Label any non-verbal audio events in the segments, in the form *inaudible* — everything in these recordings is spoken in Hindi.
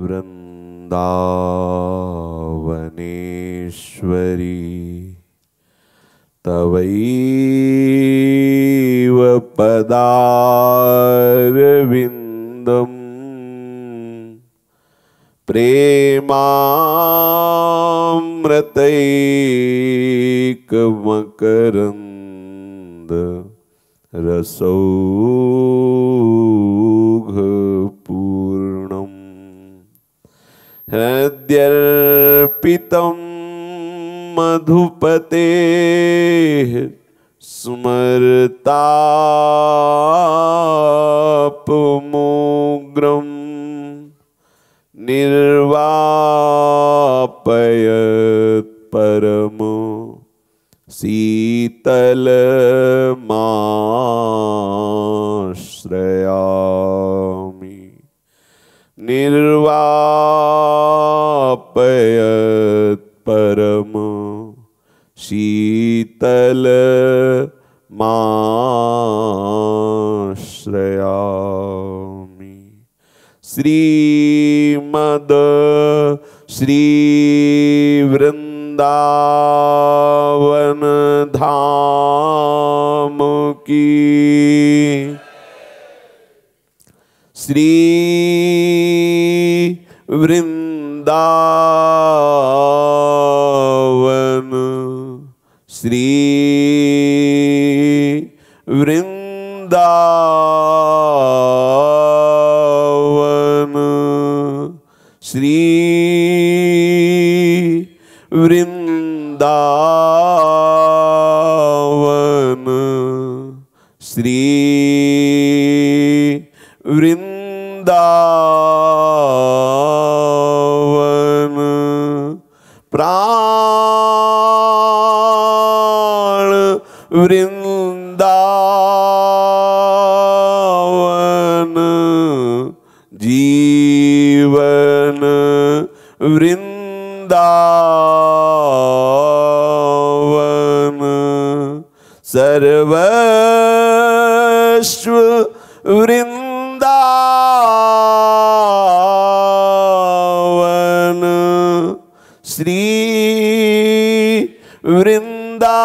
वृन्दावनेश्वरी प्रेमामृतैकमकरन्द रसौघ हृद्यर्पितं मधुपते स्मर्तापमुग्रम् निर्वापयत् शीतल शीतलमाश्रयामि निर्वा प्रापयत् परम शीतल माश्रयामि श्रीमद श्रीवृन्दावन धाम की Shri वृन्द Vrindavan Shri Vrindavan Shri Vrindavan Shri Vrindavan जीवन वृंदावन सर्वस्व वृंदावन श्री वृंदा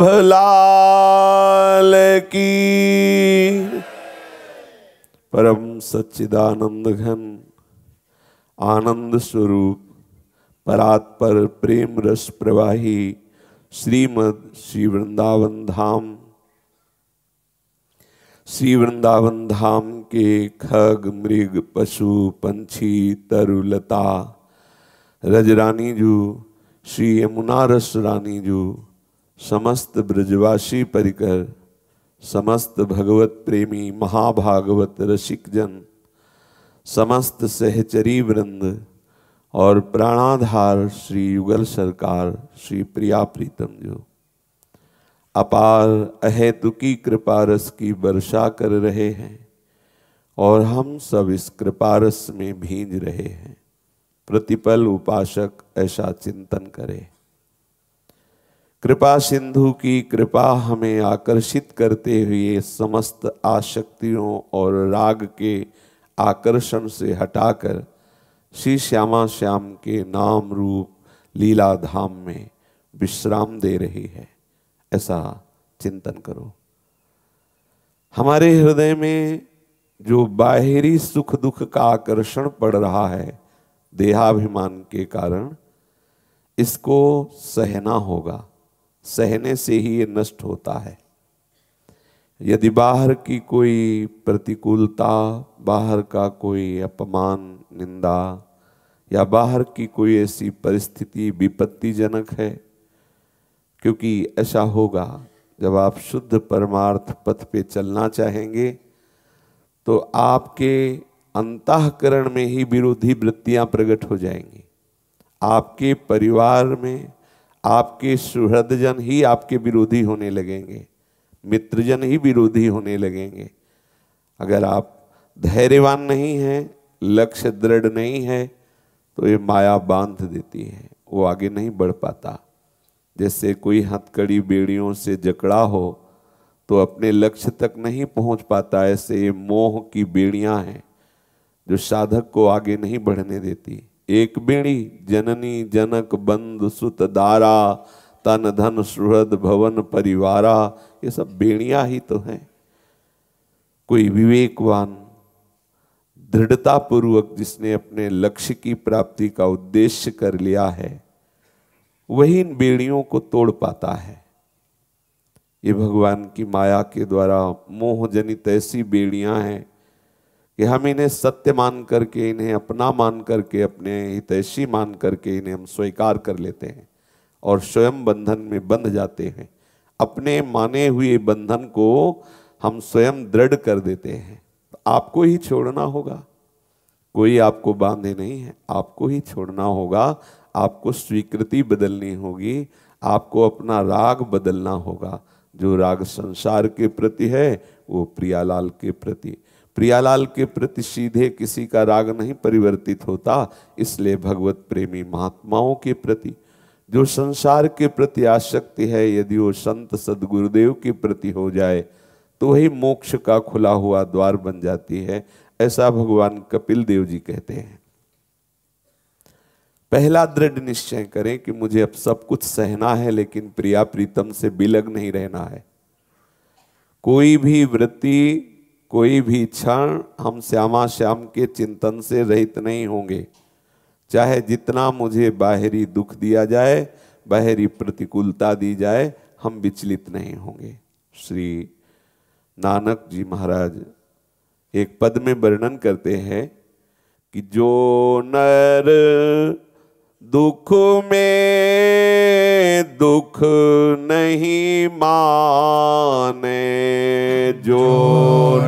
वल्लभ लाल की परम सच्चिदानंद घन आनंद स्वरूप परात्पर प्रेम रस प्रवाही श्रीमद श्री वृंदावन धाम श्री वृंदावन धाम के खग मृग पशु पंछी तरुलता रजरानी जू श्री यमुना रस रानी जू समस्त ब्रजवासी परिकर समस्त भगवत प्रेमी महाभागवत रसिक जन समस्त सहचरी वृंद और प्राणाधार श्री युगल सरकार श्री प्रिया प्रीतम जो अपार अहेतुकी कृपारस की वर्षा कर रहे हैं और हम सब इस कृपारस में भींज रहे हैं प्रतिपल उपासक ऐसा चिंतन करें कृपा सिंधु की कृपा हमें आकर्षित करते हुए समस्त आशक्तियों और राग के आकर्षण से हटाकर श्री श्यामा श्याम के नाम रूप लीला धाम में विश्राम दे रही है ऐसा चिंतन करो हमारे हृदय में जो बाहरी सुख दुख का आकर्षण पड़ रहा है देहाभिमान के कारण इसको सहना होगा सहने से ही ये नष्ट होता है यदि बाहर की कोई प्रतिकूलता बाहर का कोई अपमान निंदा या बाहर की कोई ऐसी परिस्थिति विपत्तिजनक है क्योंकि ऐसा होगा जब आप शुद्ध परमार्थ पथ पे चलना चाहेंगे तो आपके अंतकरण में ही विरोधी वृत्तियां प्रकट हो जाएंगी आपके परिवार में आपके सुहृदजन ही आपके विरोधी होने लगेंगे मित्रजन ही विरोधी होने लगेंगे अगर आप धैर्यवान नहीं हैं लक्ष्य दृढ़ नहीं है तो ये माया बांध देती है वो आगे नहीं बढ़ पाता जैसे कोई हथकड़ी बेड़ियों से जकड़ा हो तो अपने लक्ष्य तक नहीं पहुंच पाता ऐसे ये मोह की बेड़ियां हैं जो साधक को आगे नहीं बढ़ने देती एक बेणी जननी जनक बंद सुत दारा तन धन सुहृद भवन परिवारा ये सब बेड़ियां ही तो हैं कोई विवेकवान दृढ़तापूर्वक जिसने अपने लक्ष्य की प्राप्ति का उद्देश्य कर लिया है वही इन बेड़ियों को तोड़ पाता है ये भगवान की माया के द्वारा मोह जनित ऐसी बेड़ियां हैं कि हम इन्हें सत्य मान करके इन्हें अपना मान करके अपने हितैषी मान करके इन्हें हम स्वीकार कर लेते हैं और स्वयं बंधन में बंध जाते हैं अपने माने हुए बंधन को हम स्वयं दृढ़ कर देते हैं तो आपको ही छोड़ना होगा कोई आपको बांधे नहीं है आपको ही छोड़ना होगा आपको स्वीकृति बदलनी होगी आपको अपना राग बदलना होगा जो राग संसार के प्रति है वो प्रियालाल के प्रति प्रियालाल के प्रति सीधे किसी का राग नहीं परिवर्तित होता इसलिए भगवत प्रेमी महात्माओं के प्रति जो संसार के प्रति आसक्ति है यदि वो संत सदगुरुदेव के प्रति हो जाए तो वही मोक्ष का खुला हुआ द्वार बन जाती है ऐसा भगवान कपिल देव जी कहते हैं पहला दृढ़ निश्चय करें कि मुझे अब सब कुछ सहना है लेकिन प्रिया प्रीतम से बिलग नहीं रहना है कोई भी वृत्ति कोई भी क्षण हम श्यामा श्याम के चिंतन से रहित नहीं होंगे चाहे जितना मुझे बाहरी दुख दिया जाए बाहरी प्रतिकूलता दी जाए हम विचलित नहीं होंगे श्री नानक जी महाराज एक पद में वर्णन करते हैं कि जो नर दुख में दुख नहीं माने जो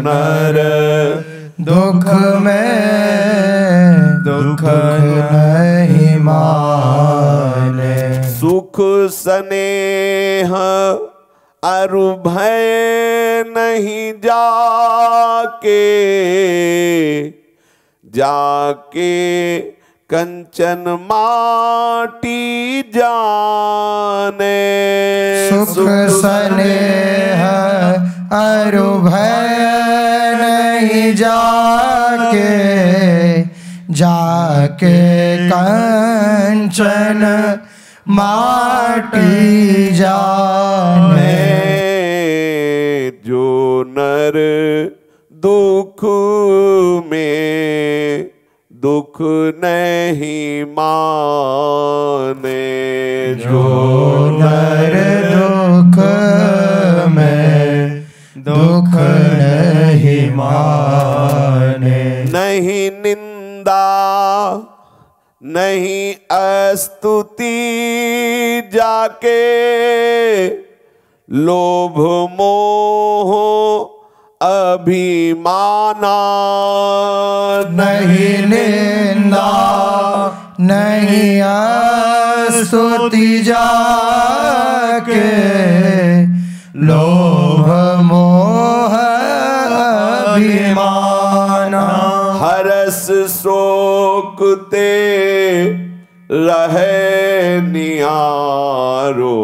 नर दुख में दुख नहीं माने सुख स्नेह अरु भय नहीं जाके जाके कंचन माटी जाने सुख सने अरु भय नहीं जाके जाके कंचन माटी जाने जो नर दुख में दुख नहीं माने जो नर दुख में दुख नहीं माने नहीं निंदा नहीं अस्तुति जाके लोभ मोह अभिमाना नहीं निंदा नहीं स्तुति जाके लोभ मोह अभिमाना हरस शोकते रहे निहारो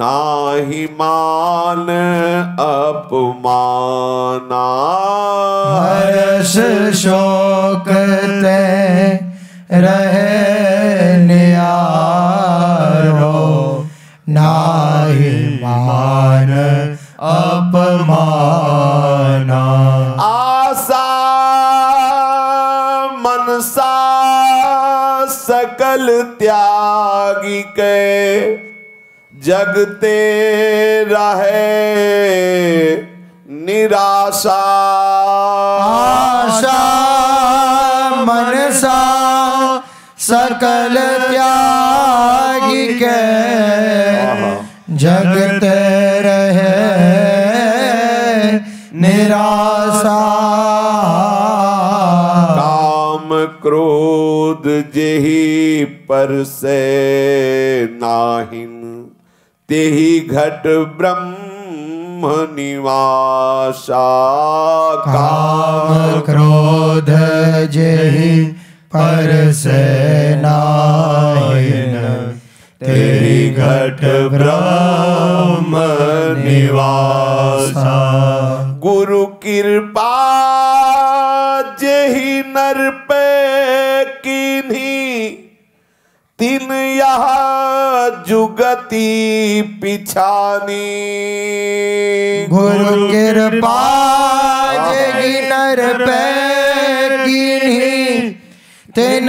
नाही मान अपमाना हर्ष शोक ते रहे नियारो नाही मान अपमाना आसा मनसा सकल त्यागी के जगते रहे निराशा आशा मनसा सकल त्यागी के जगते रहे निराशा काम क्रोध जेही पर से नाहिन ते ही घट ब्रह्म निवासा काम क्रोध जे पर से नायन तेरी घट ब्रह्म निवासा गुरु कृपा जुगति पिछानी गुरु कृपा नर पैगिनी तेन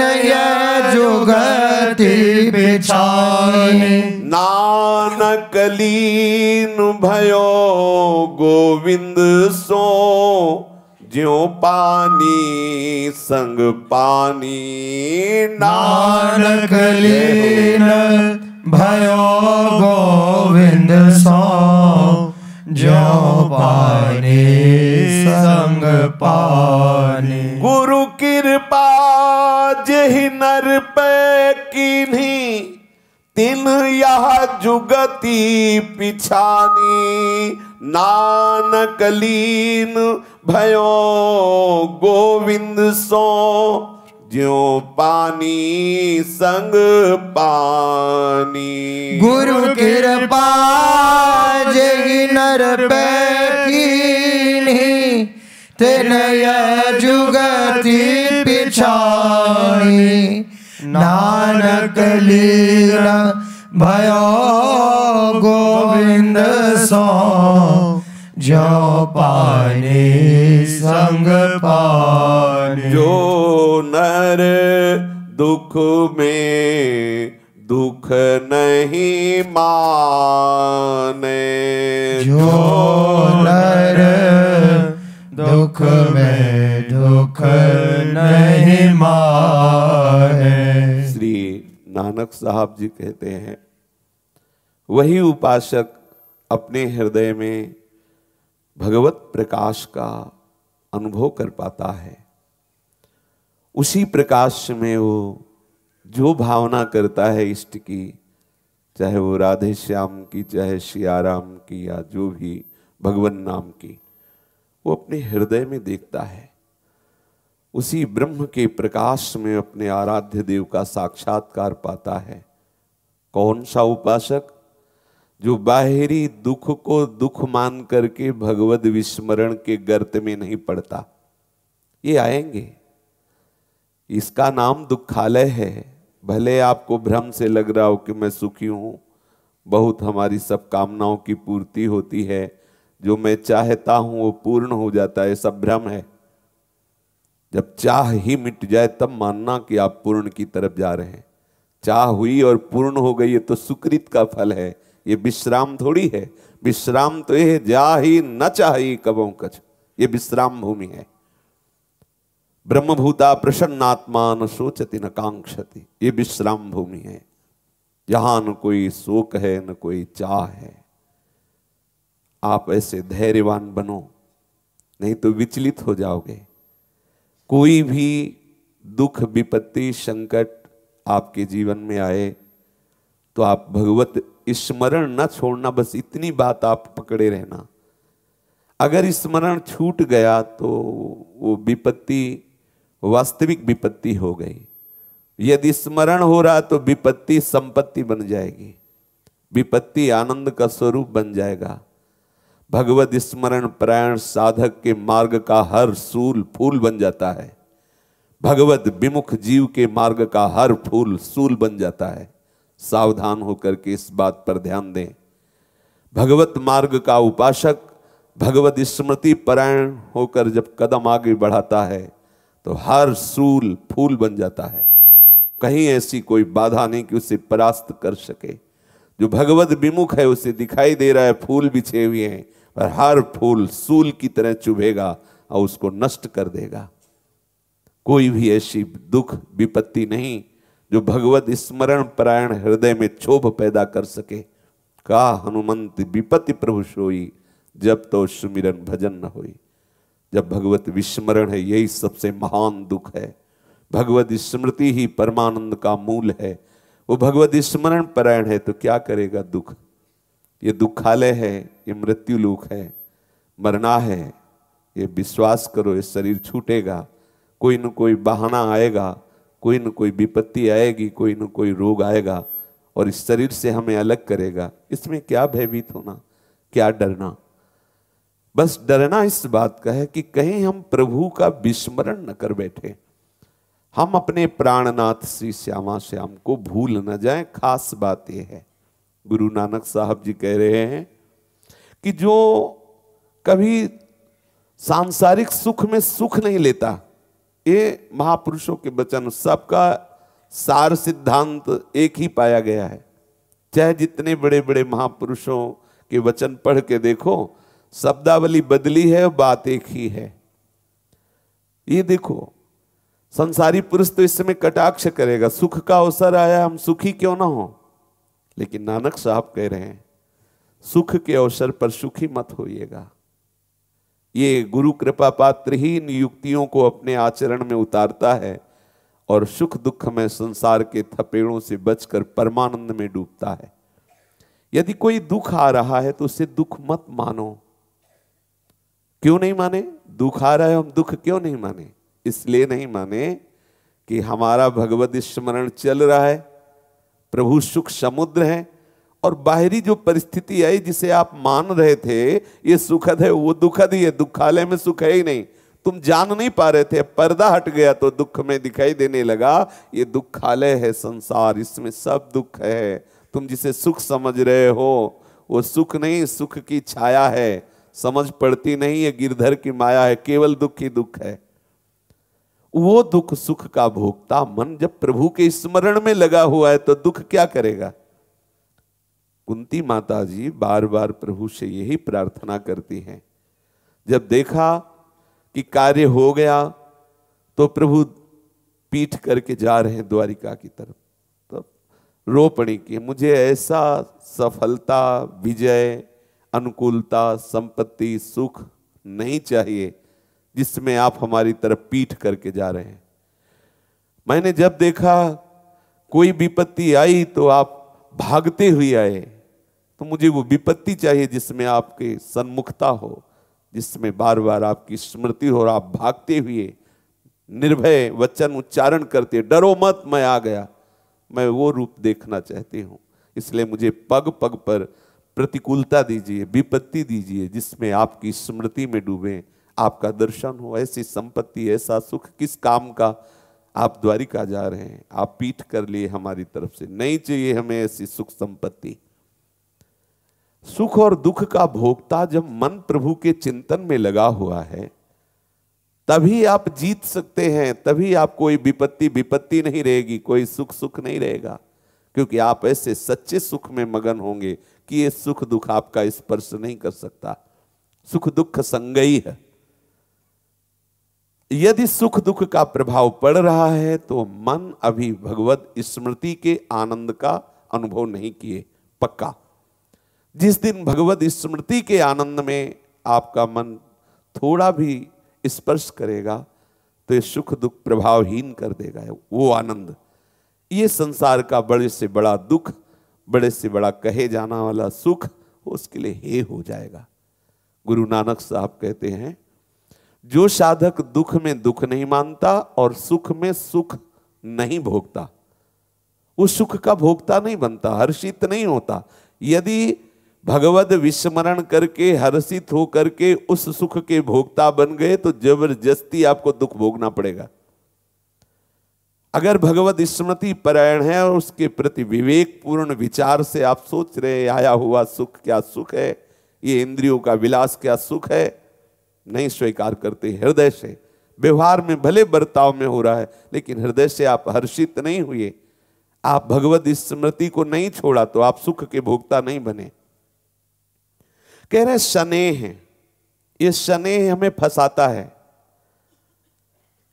जुगति पिछानी नानक लीन भयो गोविंद सो ज्यो पानी संग पानी नानक लीन भयो गोविंद सो जो पाने संग पाने गुरु कृपा जहि नर पे किन्हीं तिन यह जुगति पिछानी नानक लीन भयो गोविंद सो ज्यों पानी संग पानी गुरु कृपा जगी नर पैकीनी तेनय जुगति पिछानी नानक लीला भयो गोविंद स्वामी जो पाने संग पाने जो नर दुख में दुख नहीं माने जो नर दुख में दुख नहीं माने श्री नानक साहब जी कहते हैं वही उपासक अपने हृदय में भगवत प्रकाश का अनुभव कर पाता है उसी प्रकाश में वो जो भावना करता है इष्ट की चाहे वो राधे श्याम की चाहे श्याराम की या जो भी भगवान नाम की वो अपने हृदय में देखता है उसी ब्रह्म के प्रकाश में अपने आराध्य देव का साक्षात्कार पाता है कौन सा उपासक जो बाहरी दुख को दुख मान करके भगवत विस्मरण के गर्त में नहीं पड़ता ये आएंगे इसका नाम दुखालय है भले आपको भ्रम से लग रहा हो कि मैं सुखी हूं बहुत हमारी सब कामनाओं की पूर्ति होती है जो मैं चाहता हूं वो पूर्ण हो जाता है सब भ्रम है जब चाह ही मिट जाए तब मानना कि आप पूर्ण की तरफ जा रहे हैं चाह हुई और पूर्ण हो गई ये तो सुकृत का फल है ये विश्राम थोड़ी है विश्राम तो यह जा ही न चाहिए कबों कछ ये विश्राम भूमि है ब्रह्मभूता प्रसन्नात्मा न सोचती न कांक्षति ये विश्राम भूमि है यहां न कोई शोक है न कोई चाह है आप ऐसे धैर्यवान बनो नहीं तो विचलित हो जाओगे कोई भी दुख विपत्ति संकट आपके जीवन में आए तो आप भगवत स्मरण न छोड़ना बस इतनी बात आप पकड़े रहना अगर स्मरण छूट गया तो वो विपत्ति वास्तविक विपत्ति हो गई यदि स्मरण हो रहा तो विपत्ति संपत्ति बन जाएगी विपत्ति आनंद का स्वरूप बन जाएगा भगवत स्मरण प्रायण साधक के मार्ग का हर सूल फूल बन जाता है भगवत विमुख जीव के मार्ग का हर फूल सूल बन जाता है सावधान होकर के इस बात पर ध्यान दें भगवत मार्ग का उपासक भगवत स्मृति परायण होकर जब कदम आगे बढ़ाता है तो हर सूल फूल बन जाता है कहीं ऐसी कोई बाधा नहीं कि उसे परास्त कर सके जो भगवत विमुख है उसे दिखाई दे रहा है फूल बिछे हुए हैं पर हर फूल सूल की तरह चुभेगा और उसको नष्ट कर देगा कोई भी ऐसी दुख विपत्ति नहीं जो भगवत स्मरण परायण हृदय में क्षोभ पैदा कर सके का हनुमंत विपति प्रभु सोई जब तो सुमिरन भजन न होई जब भगवत विस्मरण है यही सबसे महान दुख है भगवत स्मृति ही परमानंद का मूल है वो भगवत स्मरण परायण है तो क्या करेगा दुख ये दुखालय है ये मृत्यु लोक है मरना है ये विश्वास करो ये शरीर छूटेगा कोई न कोई बहाना आएगा कोई न कोई विपत्ति आएगी कोई न कोई रोग आएगा और इस शरीर से हमें अलग करेगा इसमें क्या भयभीत होना क्या डरना बस डरना इस बात का है कि कहीं हम प्रभु का विस्मरण न कर बैठे हम अपने प्राणनाथ श्री श्यामा श्याम को भूल न जाए खास बात यह है गुरु नानक साहब जी कह रहे हैं कि जो कभी सांसारिक सुख में सुख नहीं लेता ये महापुरुषों के वचन सबका सार सिद्धांत एक ही पाया गया है चाहे जितने बड़े बड़े महापुरुषों के वचन पढ़ के देखो शब्दावली बदली है बात एक ही है ये देखो संसारी पुरुष तो इस समय कटाक्ष करेगा सुख का अवसर आया हम सुखी क्यों ना हो लेकिन नानक साहब कह रहे हैं सुख के अवसर पर सुखी मत होइएगा ये गुरु कृपा पात्र इन युक्तियों को अपने आचरण में उतारता है और सुख दुख में संसार के थपेड़ों से बचकर परमानंद में डूबता है यदि कोई दुख आ रहा है तो उसे दुख मत मानो क्यों नहीं माने दुख आ रहा है हम दुख क्यों नहीं माने इसलिए नहीं माने कि हमारा भगवत स्मरण चल रहा है प्रभु सुख समुद्र है और बाहरी जो परिस्थिति आई जिसे आप मान रहे थे ये सुखद है वो दुखद ही है दुखालय में सुख है ही नहीं तुम जान नहीं पा रहे थे पर्दा हट गया तो दुख में दिखाई देने लगा ये दुखालय है संसार इसमें सब दुख है तुम जिसे सुख समझ रहे हो वो सुख नहीं सुख की छाया है समझ पड़ती नहीं है गिरधर की माया है केवल दुख ही दुख है वो दुख सुख का भोगता मन जब प्रभु के स्मरण में लगा हुआ है तो दुख क्या करेगा कुंती माता जी बार बार प्रभु से यही प्रार्थना करती हैं जब देखा कि कार्य हो गया तो प्रभु पीठ करके जा रहे हैं द्वारिका की तरफ तो रोपणी की मुझे ऐसा सफलता विजय अनुकूलता संपत्ति सुख नहीं चाहिए जिसमें आप हमारी तरफ पीठ करके जा रहे हैं मैंने जब देखा कोई विपत्ति आई तो आप भागते हुए आए तो मुझे वो विपत्ति चाहिए जिसमें आपके सन्मुखता हो जिसमें बार बार आपकी स्मृति हो और आप भागते हुए निर्भय वचन उच्चारण करते डरो मत मैं आ गया मैं वो रूप देखना चाहती हूँ इसलिए मुझे पग पग पर प्रतिकूलता दीजिए विपत्ति दीजिए जिसमें आपकी स्मृति में डूबे आपका दर्शन हो ऐसी संपत्ति ऐसा सुख किस काम का आप द्वारिका जा रहे हैं आप पीठ कर लिए हमारी तरफ से नहीं चाहिए हमें ऐसी सुख संपत्ति सुख और दुख का भोगता जब मन प्रभु के चिंतन में लगा हुआ है तभी आप जीत सकते हैं तभी आप कोई विपत्ति विपत्ति नहीं रहेगी कोई सुख सुख नहीं रहेगा क्योंकि आप ऐसे सच्चे सुख में मगन होंगे कि ये सुख दुख आपका स्पर्श नहीं कर सकता सुख दुख संगई है यदि सुख दुख का प्रभाव पड़ रहा है तो मन अभी भगवत स्मृति के आनंद का अनुभव नहीं किए पक्का जिस दिन भगवत स्मृति के आनंद में आपका मन थोड़ा भी स्पर्श करेगा तो ये सुख दुख प्रभावहीन कर देगा वो आनंद ये संसार का बड़े से बड़ा दुख बड़े से बड़ा कहे जाना वाला सुख उसके लिए हे हो जाएगा गुरु नानक साहब कहते हैं जो साधक दुख में दुख नहीं मानता और सुख में सुख नहीं भोगता वो सुख का भोगता नहीं बनता हर्षित नहीं होता यदि भगवत विस्मरण करके हर्षित हो करके उस सुख के भोक्ता बन गए तो जबरदस्ती आपको दुख भोगना पड़ेगा अगर भगवत स्मृति परायण है और उसके प्रति विवेक पूर्ण विचार से आप सोच रहे हैं आया हुआ सुख क्या सुख है ये इंद्रियों का विलास क्या सुख है नहीं स्वीकार करते हृदय से व्यवहार में भले बर्ताव में हो रहा है लेकिन हृदय से आप हर्षित नहीं हुए आप भगवत स्मृति को नहीं छोड़ा तो आप सुख के भोक्ता नहीं बने कह रहे स्नेह है ये स्नेह हमें फंसाता है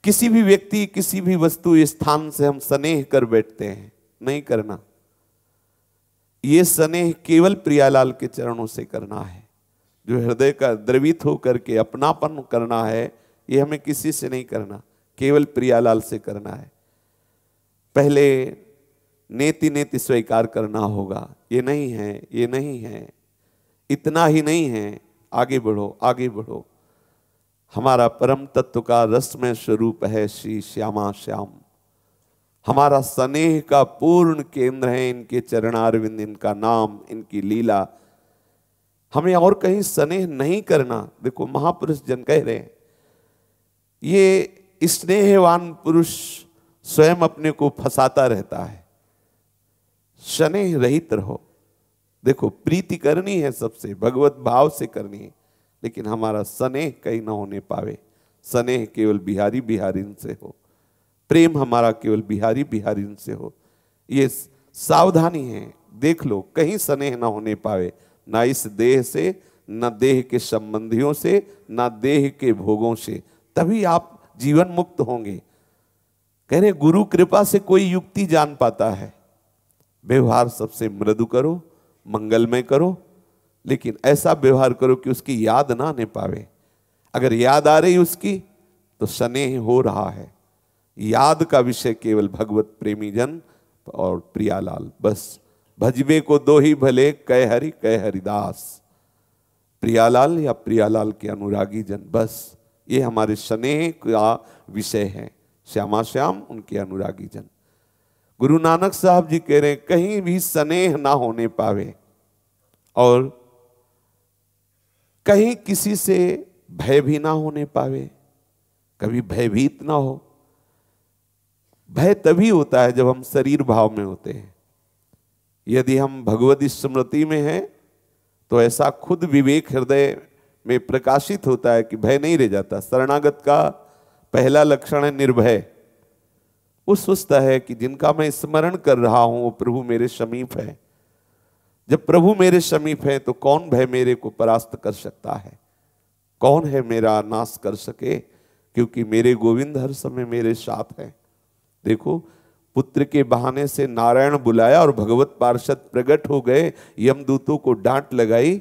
किसी भी व्यक्ति किसी भी वस्तु स्थान से हम स्नेह कर बैठते हैं नहीं करना ये स्नेह केवल प्रियालाल के चरणों से करना है जो हृदय का द्रवित होकर के अपनापन करना है ये हमें किसी से नहीं करना केवल प्रियालाल से करना है पहले नेति नेति स्वीकार करना होगा ये नहीं है ये नहीं है इतना ही नहीं है आगे बढ़ो आगे बढ़ो हमारा परम तत्व का रसमय स्वरूप है श्री श्यामा श्याम हमारा स्नेह का पूर्ण केंद्र है इनके चरणारविंद इनका नाम इनकी लीला हमें और कहीं स्नेह नहीं करना देखो महापुरुष जन कह रहे हैं ये स्नेहवान पुरुष स्वयं अपने को फंसाता रहता है स्नेह रहित रहो देखो प्रीति करनी है सबसे भगवत भाव से करनी है लेकिन हमारा स्नेह कहीं ना होने पावे स्नेह केवल बिहारी बिहारीन से हो प्रेम हमारा केवल बिहारी बिहारीन से हो ये सावधानी है देख लो कहीं स्नेह ना होने पावे ना इस देह से ना देह के संबंधियों से ना देह के भोगों से तभी आप जीवन मुक्त होंगे कह रहे गुरु कृपा से कोई युक्ति जान पाता है व्यवहार सबसे मृदु करो मंगलमय करो लेकिन ऐसा व्यवहार करो कि उसकी याद ना आने पावे अगर याद आ रही उसकी तो स्नेह हो रहा है याद का विषय केवल भगवत प्रेमी जन और प्रियालाल बस भजबे को दो ही भले कह हरि कह हरिदास प्रियालाल या प्रियालाल के अनुरागी जन बस ये हमारे स्नेह का विषय है श्यामा श्याम उनके अनुरागी जन गुरु नानक साहब जी कह रहे हैं कहीं भी स्नेह ना होने पावे और कहीं किसी से भय भी ना होने पावे कभी भयभीत ना हो भय तभी होता है जब हम शरीर भाव में होते हैं यदि हम भगवत स्मृति में हैं तो ऐसा खुद विवेक हृदय में प्रकाशित होता है कि भय नहीं रह जाता शरणागत का पहला लक्षण है निर्भय वो सोचता है कि जिनका मैं स्मरण कर रहा हूं वो प्रभु मेरे समीप है जब प्रभु मेरे समीप है तो कौन भय मेरे को परास्त कर सकता है कौन है मेरा नाश कर सके क्योंकि मेरे गोविंद हर समय मेरे साथ हैं देखो पुत्र के बहाने से नारायण बुलाया और भगवत पार्षद प्रकट हो गए यमदूतों को डांट लगाई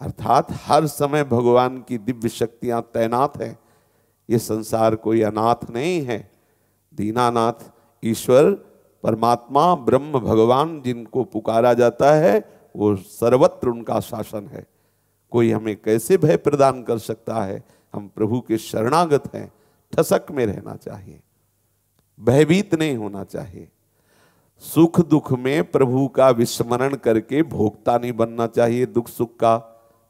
अर्थात हर समय भगवान की दिव्य शक्तियां तैनात हैं ये संसार कोई अनाथ नहीं है दीनानाथ ईश्वर परमात्मा ब्रह्म भगवान जिनको पुकारा जाता है वो सर्वत्र उनका शासन है कोई हमें कैसे भय प्रदान कर सकता है हम प्रभु के शरणागत हैं ठसक में रहना चाहिए भयभीत नहीं होना चाहिए सुख दुख में प्रभु का विस्मरण करके भोक्ता नहीं बनना चाहिए दुख सुख का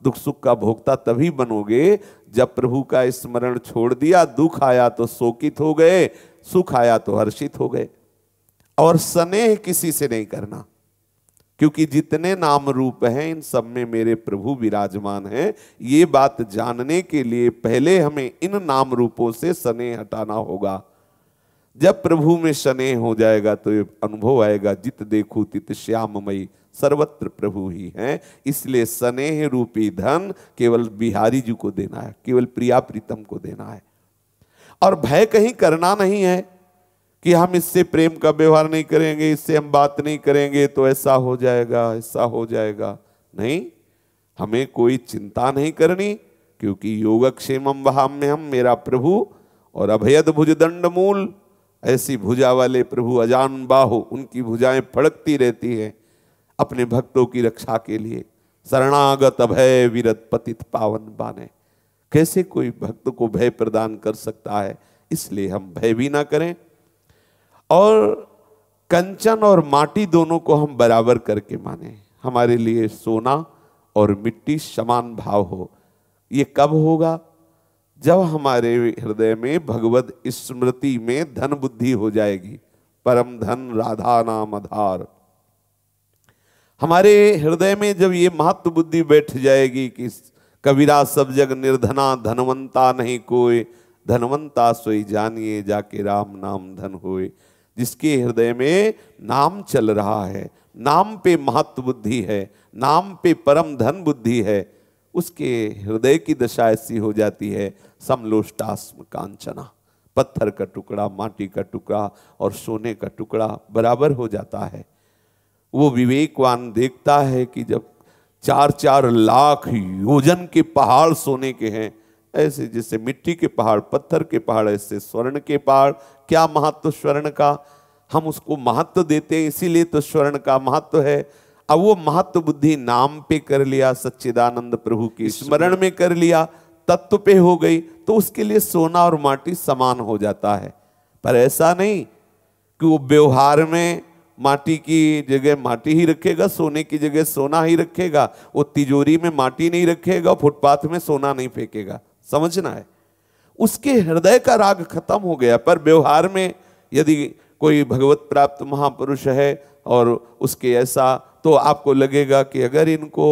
दुख सुख का भोक्ता तभी बनोगे जब प्रभु का स्मरण छोड़ दिया दुख आया तो शोकित हो गए सुख आया तो हर्षित हो गए और स्नेह किसी से नहीं करना क्योंकि जितने नाम रूप हैं इन सब में मेरे प्रभु विराजमान हैं ये बात जानने के लिए पहले हमें इन नाम रूपों से स्नेह हटाना होगा जब प्रभु में स्नेह हो जाएगा तो ये अनुभव आएगा जित देखू तित श्याममयी सर्वत्र प्रभु ही हैं इसलिए स्नेह रूपी धन केवल बिहारी जी को देना है केवल प्रिया प्रीतम को देना है और भय कहीं करना नहीं है कि हम इससे प्रेम का व्यवहार नहीं करेंगे इससे हम बात नहीं करेंगे तो ऐसा हो जाएगा ऐसा हो जाएगा नहीं हमें कोई चिंता नहीं करनी क्योंकि योगक्षेम वहाम में हम मेरा प्रभु और अभयद भुज दंड मूल ऐसी भुजा वाले प्रभु अजान बाहु उनकी भुजाएं फड़कती रहती हैं अपने भक्तों की रक्षा के लिए शरणागत अभय वीरत पतित पावन बाने कैसे कोई भक्त को भय प्रदान कर सकता है इसलिए हम भय भी ना करें और कंचन और माटी दोनों को हम बराबर करके माने हमारे लिए सोना और मिट्टी समान भाव हो ये कब होगा जब हमारे हृदय में भगवत स्मृति में धन बुद्धि हो जाएगी परम धन राधा नाम आधार हमारे हृदय में जब ये महत्व बुद्धि बैठ जाएगी कि कबीरा सब जग निर्धना धनवंता नहीं कोई धनवंता सोई जानिए जाके राम नाम धन होए जिसके हृदय में नाम चल रहा है नाम पे महत्व बुद्धि है नाम पे परम धन बुद्धि है उसके हृदय की दशा ऐसी हो जाती है समलोष्टास्म कांचना पत्थर का टुकड़ा माटी का टुकड़ा और सोने का टुकड़ा बराबर हो जाता है वो विवेकवान देखता है कि जब चार चार लाख योजन के पहाड़ सोने के हैं ऐसे जैसे मिट्टी के पहाड़ पत्थर के पहाड़ ऐसे स्वर्ण के पहाड़ क्या महत्व स्वर्ण का हम उसको महत्व देते हैं इसीलिए तो स्वर्ण का महत्व है अब वो महत्व बुद्धि नाम पे कर लिया सच्चिदानंद प्रभु के स्मरण में कर लिया तत्व पे हो गई तो उसके लिए सोना और माटी समान हो जाता है पर ऐसा नहीं कि वो व्यवहार में माटी की जगह माटी ही रखेगा सोने की जगह सोना ही रखेगा वो तिजोरी में माटी नहीं रखेगा फुटपाथ में सोना नहीं फेंकेगा समझना है उसके हृदय का राग खत्म हो गया पर व्यवहार में यदि कोई भगवत प्राप्त महापुरुष है और उसके ऐसा तो आपको लगेगा कि अगर इनको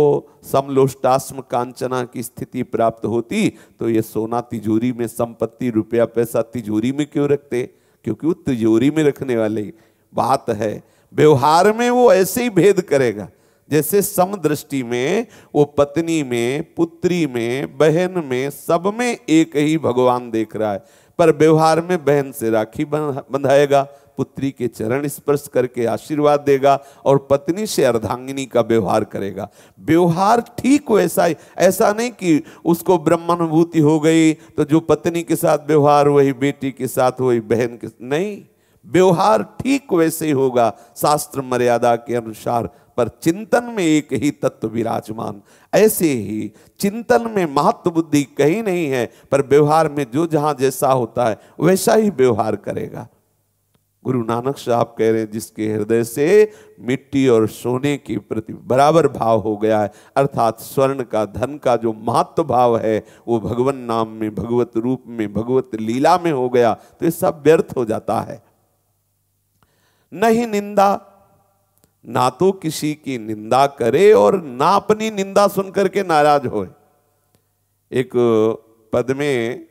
समलोष्टास्म कांचना की स्थिति प्राप्त होती तो ये सोना तिजोरी में संपत्ति रुपया पैसा तिजोरी में क्यों रखते क्योंकि वो तिजोरी में रखने वाले बात है व्यवहार में वो ऐसे ही भेद करेगा जैसे समदृष्टि में वो पत्नी में पुत्री में बहन में सब में एक ही भगवान देख रहा है पर व्यवहार में बहन से राखी बंधाएगा पुत्री के चरण स्पर्श करके आशीर्वाद देगा और पत्नी से अर्धांगिनी का व्यवहार करेगा व्यवहार ठीक वैसा ही ऐसा नहीं कि उसको ब्रह्मानुभूति हो गई तो जो पत्नी के साथ व्यवहार वही बेटी के साथ वही बहन के नहीं व्यवहार ठीक वैसे होगा शास्त्र मर्यादा के अनुसार पर चिंतन में एक ही तत्व विराजमान ऐसे ही चिंतन में महत्व बुद्धि कहीं नहीं है पर व्यवहार में जो जहां जैसा होता है वैसा ही व्यवहार करेगा गुरु नानक साहब कह रहे हैं जिसके हृदय से मिट्टी और सोने के प्रति बराबर भाव हो गया है अर्थात स्वर्ण का धन का जो महत्व भाव है वो भगवान नाम में भगवत रूप में भगवत लीला में हो गया तो ये सब व्यर्थ हो जाता है नहीं निंदा ना तो किसी की निंदा करे और ना अपनी निंदा सुन करके नाराज हो एक पद में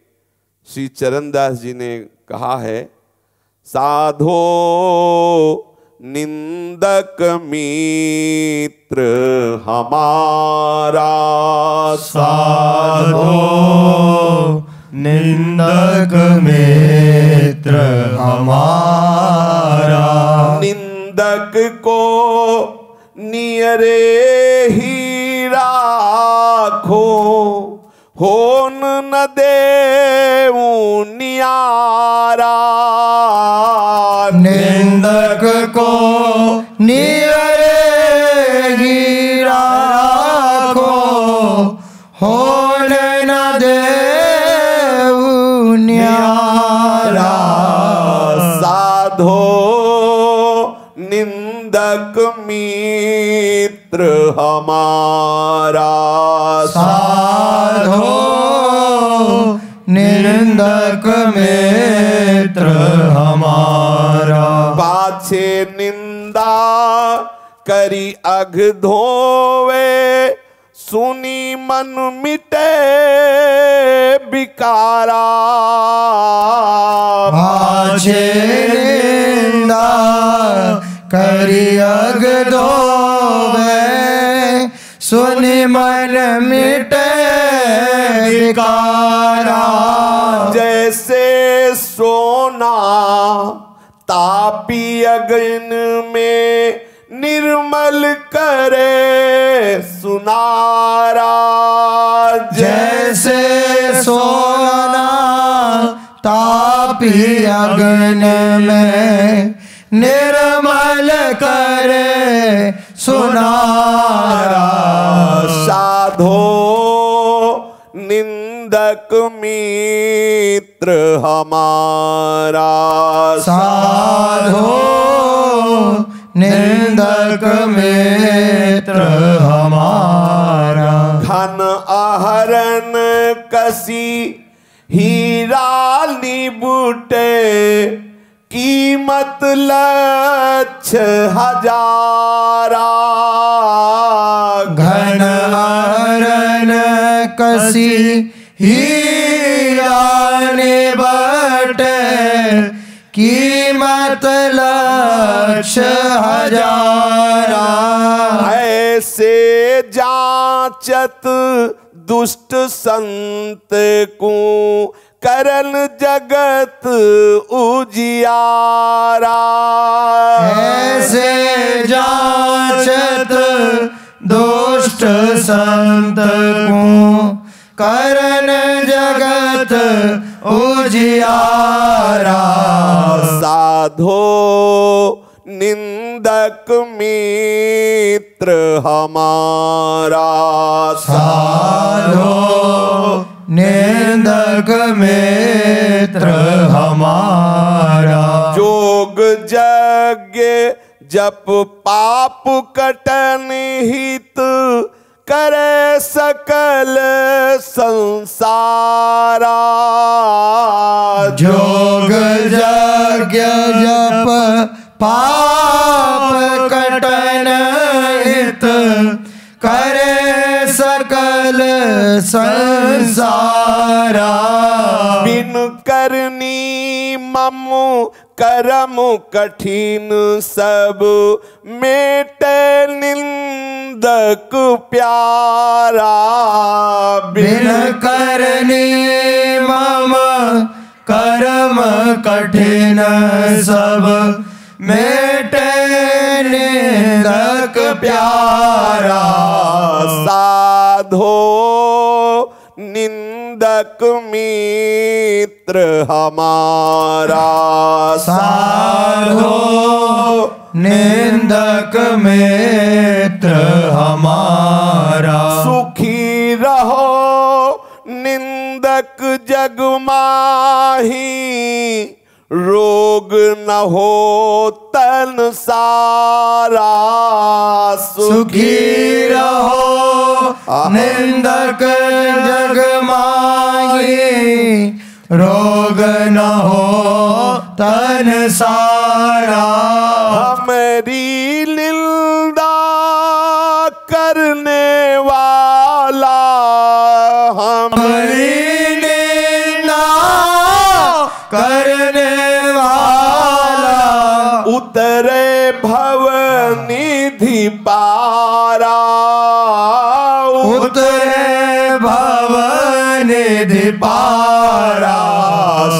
श्री चरणदास जी ने कहा है साधो निंदक मित्र हमारा साधो निंदक मित्र हमारा बंधक को नियरे हीरा खो होन न दे नियारा निंदक को नियरे हमारा साधो निंदक मित्र हमारा बात से निंदा करी अघ धोवे सुनी मन मिटे बिकारा भाजे निंदा करी अघ धोवे सुनि मन मिट विकारा जैसे सोना तापी अग्न में निर्मल करे सुनारा जैसे सोना तापी अग्न में निर्मल करे सुनारा साधो निंदक मित्र हमारा साधो निंदक मित्र हमारा घन आहरण कसी हीरा निबुटे कीमत लक्ष हजारा घन हरन कसी हीराने बट कीमत लक्ष हजारा ऐसे जाचत दुष्ट संत को करन जगत उजियारा ऐसे जाचत दुष्ट संत को करन जगत उजियारा साधो निंदक मित्र हमारा साधो निंदक मित्र हमारा जोग जग जप पाप कटन हित कर सकल संसारा जोग जग जप पाप कटन हित चल संसारा बिन करनी ममु करम कठिन सब मेट निंदक प्यारा बिन करनी मम करम कठिन सब मेट निंदक प्यारा सा साधो निंदक मित्र हमारा साधो निंदक मित्र हमारा सुखी रहो निंदक जगमाही रोग न हो तन सारा सुखी रहो निंदक जग माये रोग न हो तन सारा हमारी अंतरे भव निधि पारा उतरे भव निधि पारा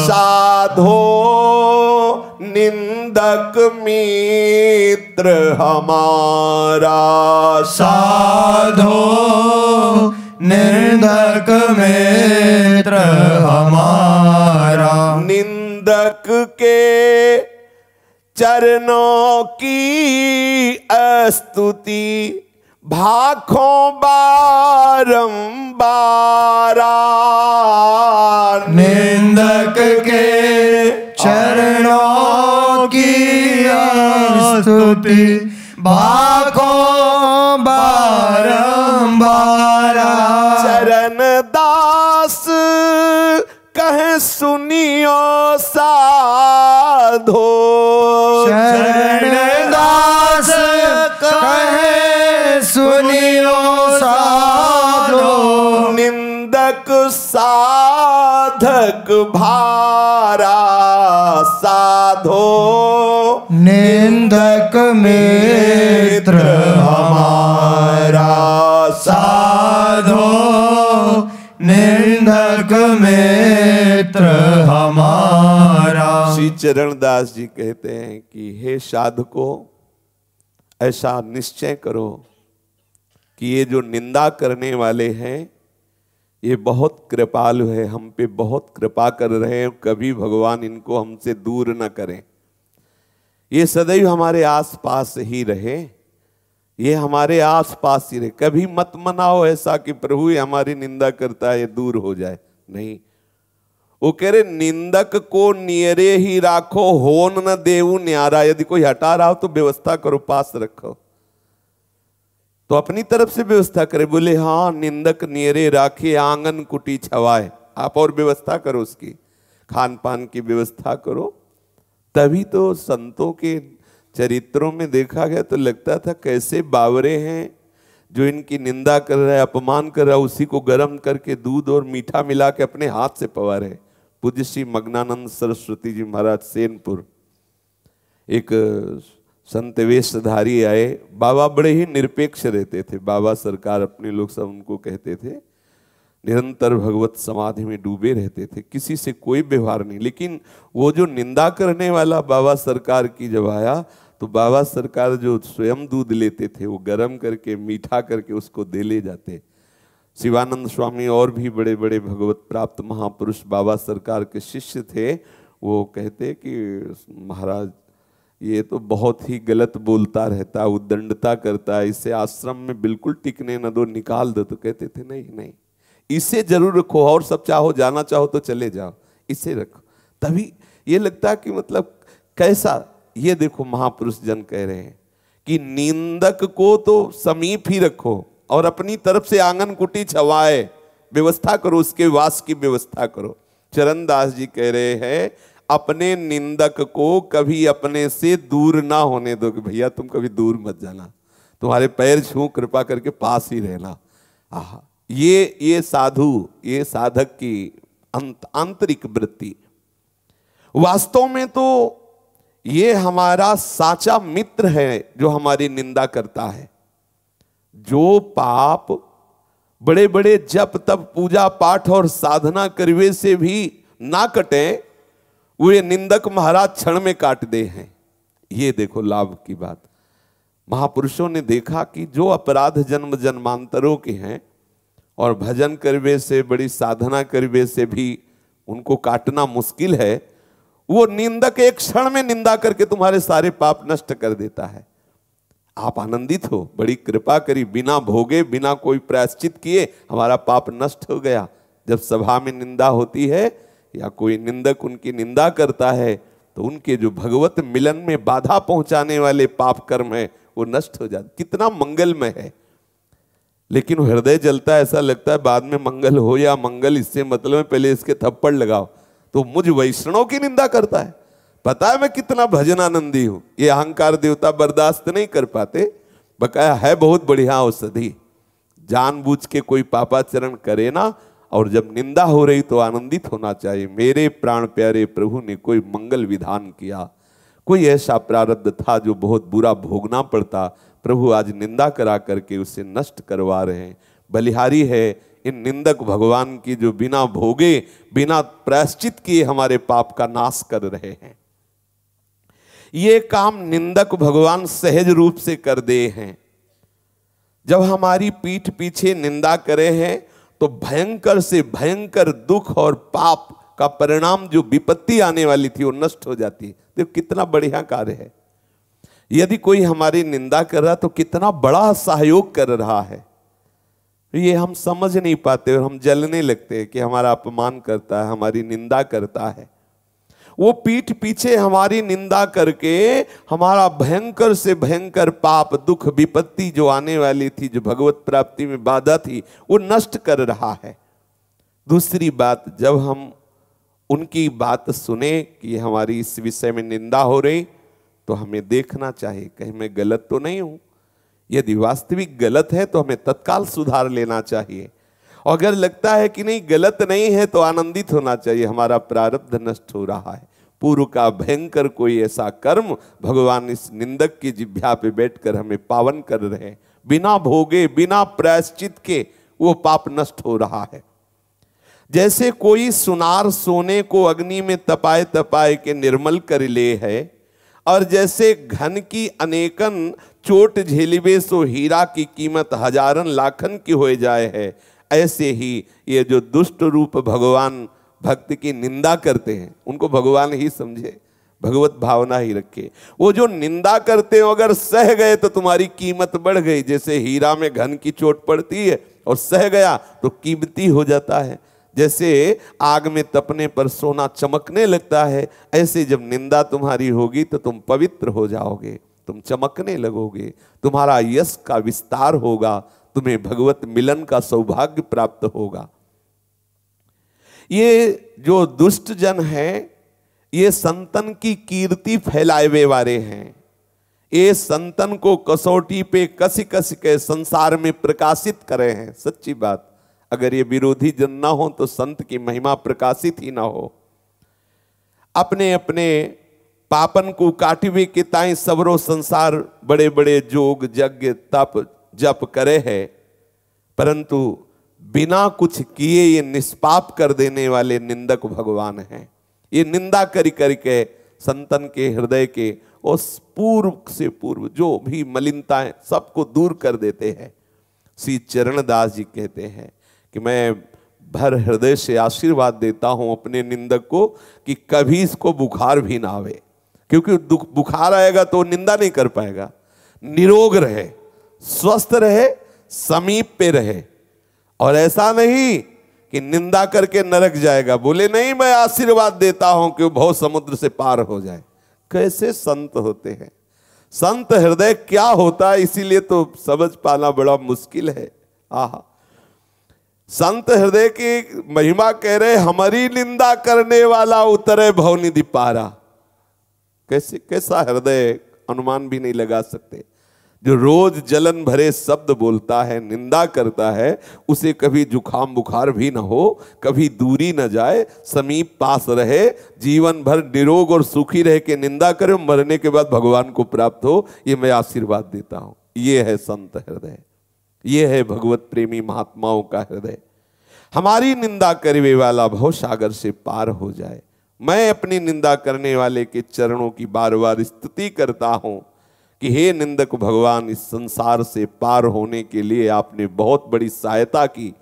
साधो निंदक मित्र हमारा साधो निंदक मित्र हमारा निंदक के चरणों की अस्तुति भाखों बारंबारा निंदक के चरणों की अस्तुति भाखों बारंबारा चरण दास कह सुनियो साधो भारा साधो निंदक मित्र हमारा साधो निंदक मित्र हमारा श्री चरण दास जी कहते हैं कि हे साधको ऐसा निश्चय करो कि ये जो निंदा करने वाले हैं ये बहुत कृपालु है हम पे बहुत कृपा कर रहे हैं कभी भगवान इनको हमसे दूर ना करें ये सदैव हमारे आस पास ही रहे ये हमारे आस पास ही रहे कभी मत मनाओ ऐसा कि प्रभु ये हमारी निंदा करता है ये दूर हो जाए नहीं वो कह रहे निंदक को नियरे ही राखो होन न देऊ न्यारा यदि कोई हटा रहा हो तो व्यवस्था करो पास रखो तो अपनी तरफ से व्यवस्था करे बोले हाँ निंदक नियरे राखे आंगन कुटी छवाए आप और व्यवस्था करो उसकी खान पान की व्यवस्था करो तभी तो संतों के चरित्रों में देखा गया तो लगता था कैसे बावरे हैं जो इनकी निंदा कर रहा है अपमान कर रहा है उसी को गर्म करके दूध और मीठा मिला के अपने हाथ से पवा रहे पूज्य श्री मग्नानंद सरस्वती जी महाराज सेनपुर एक संत वेशधारी आए बाबा बड़े ही निरपेक्ष रहते थे बाबा सरकार अपने लोग सब उनको कहते थे निरंतर भगवत समाधि में डूबे रहते थे किसी से कोई व्यवहार नहीं लेकिन वो जो निंदा करने वाला बाबा सरकार की जब आया तो बाबा सरकार जो स्वयं दूध लेते थे वो गर्म करके मीठा करके उसको दे ले जाते शिवानंद स्वामी और भी बड़े बड़े भगवत प्राप्त महापुरुष बाबा सरकार के शिष्य थे वो कहते कि महाराज ये तो बहुत ही गलत बोलता रहता है उदंडता करता है इसे आश्रम में बिल्कुल टिकने न दो निकाल दो तो कहते थे नहीं नहीं इसे जरूर रखो और सब चाहो जाना चाहो तो चले जाओ इसे रखो तभी ये लगता है कि मतलब कैसा ये देखो महापुरुष जन कह रहे हैं कि निंदक को तो समीप ही रखो और अपनी तरफ से आंगन कुटी छवाए व्यवस्था करो उसके वास की व्यवस्था करो चरण दास जी कह रहे हैं अपने निंदक को कभी अपने से दूर ना होने दो कि भैया तुम कभी दूर मत जाना तुम्हारे पैर छू कृपा करके पास ही रहना आह ये ये साधु ये साधक की अंत आंतरिक वृत्ति वास्तव में तो ये हमारा साचा मित्र है जो हमारी निंदा करता है जो पाप बड़े बड़े जप तप पूजा पाठ और साधना करवे से भी ना कटे वे निंदक महाराज क्षण में काट दे हैं ये देखो लाभ की बात महापुरुषों ने देखा कि जो अपराध जन्म जन्मांतरों के हैं और भजन करवे से बड़ी साधना करवे से भी उनको काटना मुश्किल है वो निंदक एक क्षण में निंदा करके तुम्हारे सारे पाप नष्ट कर देता है आप आनंदित हो बड़ी कृपा करी बिना भोगे बिना कोई प्रायश्चित किए हमारा पाप नष्ट हो गया जब सभा में निंदा होती है या कोई निंदक उनकी निंदा करता है तो उनके जो भगवत मिलन में बाधा पहुंचाने वाले पाप कर्म है वो नष्ट हो जाते कितना मंगलमय है लेकिन हृदय जलता ऐसा लगता है बाद में मंगल हो या मंगल इससे मतलब है पहले इसके थप्पड़ लगाओ तो मुझ वैष्णव की निंदा करता है पता है मैं कितना भजन आनंदी हूं ये अहंकार देवता बर्दाश्त नहीं कर पाते बकाया है बहुत बढ़िया औषधि जानबूझ के कोई पापाचरण करे ना और जब निंदा हो रही तो आनंदित होना चाहिए मेरे प्राण प्यारे प्रभु ने कोई मंगल विधान किया कोई ऐसा प्रारब्ध था जो बहुत बुरा भोगना पड़ता प्रभु आज निंदा करा करके उसे नष्ट करवा रहे हैं बलिहारी है इन निंदक भगवान की जो बिना भोगे बिना प्रायश्चित किए हमारे पाप का नाश कर रहे हैं ये काम निंदक भगवान सहज रूप से कर दे हैं जब हमारी पीठ पीछे निंदा करे हैं तो भयंकर से भयंकर दुख और पाप का परिणाम जो विपत्ति आने वाली थी वो नष्ट हो जाती है देखो कितना बढ़िया कार्य है यदि कोई हमारी निंदा कर रहा तो कितना बड़ा सहयोग कर रहा है ये हम समझ नहीं पाते और हम जलने लगते हैं कि हमारा अपमान करता है हमारी निंदा करता है वो पीठ पीछे हमारी निंदा करके हमारा भयंकर से भयंकर पाप दुख विपत्ति जो आने वाली थी जो भगवत प्राप्ति में बाधा थी वो नष्ट कर रहा है दूसरी बात जब हम उनकी बात सुने कि हमारी इस विषय में निंदा हो रही तो हमें देखना चाहिए कहीं मैं गलत तो नहीं हूं यदि वास्तविक गलत है तो हमें तत्काल सुधार लेना चाहिए अगर लगता है कि नहीं गलत नहीं है तो आनंदित होना चाहिए हमारा प्रारब्ध नष्ट हो रहा है पूर्व का भयंकर कोई ऐसा कर्म भगवान इस निंदक की जिभ्या पे बैठकर हमें पावन कर रहे हैं बिना भोगे बिना प्रायश्चित के वो पाप नष्ट हो रहा है जैसे कोई सुनार सोने को अग्नि में तपाए तपाए के निर्मल कर ले है और जैसे घन की अनेकन चोट झेलिबे सो हीरा की कीमत हजारन लाखन की हो जाए है ऐसे ही ये जो दुष्ट रूप भगवान भक्त की निंदा करते हैं उनको भगवान ही समझे भगवत भावना ही रखे वो जो निंदा करते हो अगर सह गए तो तुम्हारी कीमत बढ़ गई जैसे हीरा में घन की चोट पड़ती है और सह गया तो कीमती हो जाता है जैसे आग में तपने पर सोना चमकने लगता है ऐसे जब निंदा तुम्हारी होगी तो तुम पवित्र हो जाओगे तुम चमकने लगोगे तुम्हारा यश का विस्तार होगा तुम्हें भगवत मिलन का सौभाग्य प्राप्त होगा ये जो दुष्ट जन है ये संतन की कीर्ति फैलाए वाले हैं ये संतन को कसौटी पे कसी कस के संसार में प्रकाशित करे हैं सच्ची बात अगर ये विरोधी जन ना हो तो संत की महिमा प्रकाशित ही ना हो अपने अपने पापन को काटवे के ताई सबरो संसार बड़े बड़े जोग यज्ञ तप जप करे है परंतु बिना कुछ किए ये निष्पाप कर देने वाले निंदक भगवान हैं ये निंदा करी करके संतन के हृदय के उस पूर्व से पूर्व जो भी मलिनता है सबको दूर कर देते हैं श्री चरणदास जी कहते हैं कि मैं भर हृदय से आशीर्वाद देता हूं अपने निंदक को कि कभी इसको बुखार भी ना आवे क्योंकि बुखार आएगा तो निंदा नहीं कर पाएगा निरोग रहे स्वस्थ रहे समीप पे रहे और ऐसा नहीं कि निंदा करके नरक जाएगा बोले नहीं मैं आशीर्वाद देता हूं कि भव समुद्र से पार हो जाए कैसे संत होते हैं संत हृदय क्या होता है इसीलिए तो समझ पाना बड़ा मुश्किल है आह संत हृदय की महिमा कह रहे हमारी निंदा करने वाला उतरे भवनिधि पारा कैसे कैसा हृदय अनुमान भी नहीं लगा सकते जो रोज जलन भरे शब्द बोलता है निंदा करता है उसे कभी जुखाम बुखार भी ना हो कभी दूरी ना जाए समीप पास रहे जीवन भर निरोग और सुखी रह के निंदा करे मरने के बाद भगवान को प्राप्त हो ये मैं आशीर्वाद देता हूं ये है संत हृदय ये है भगवत प्रेमी महात्माओं का हृदय हमारी निंदा करवे वाला भव सागर से पार हो जाए मैं अपनी निंदा करने वाले के चरणों की बार बार स्तुति करता हूं कि हे निंदक भगवान इस संसार से पार होने के लिए आपने बहुत बड़ी सहायता की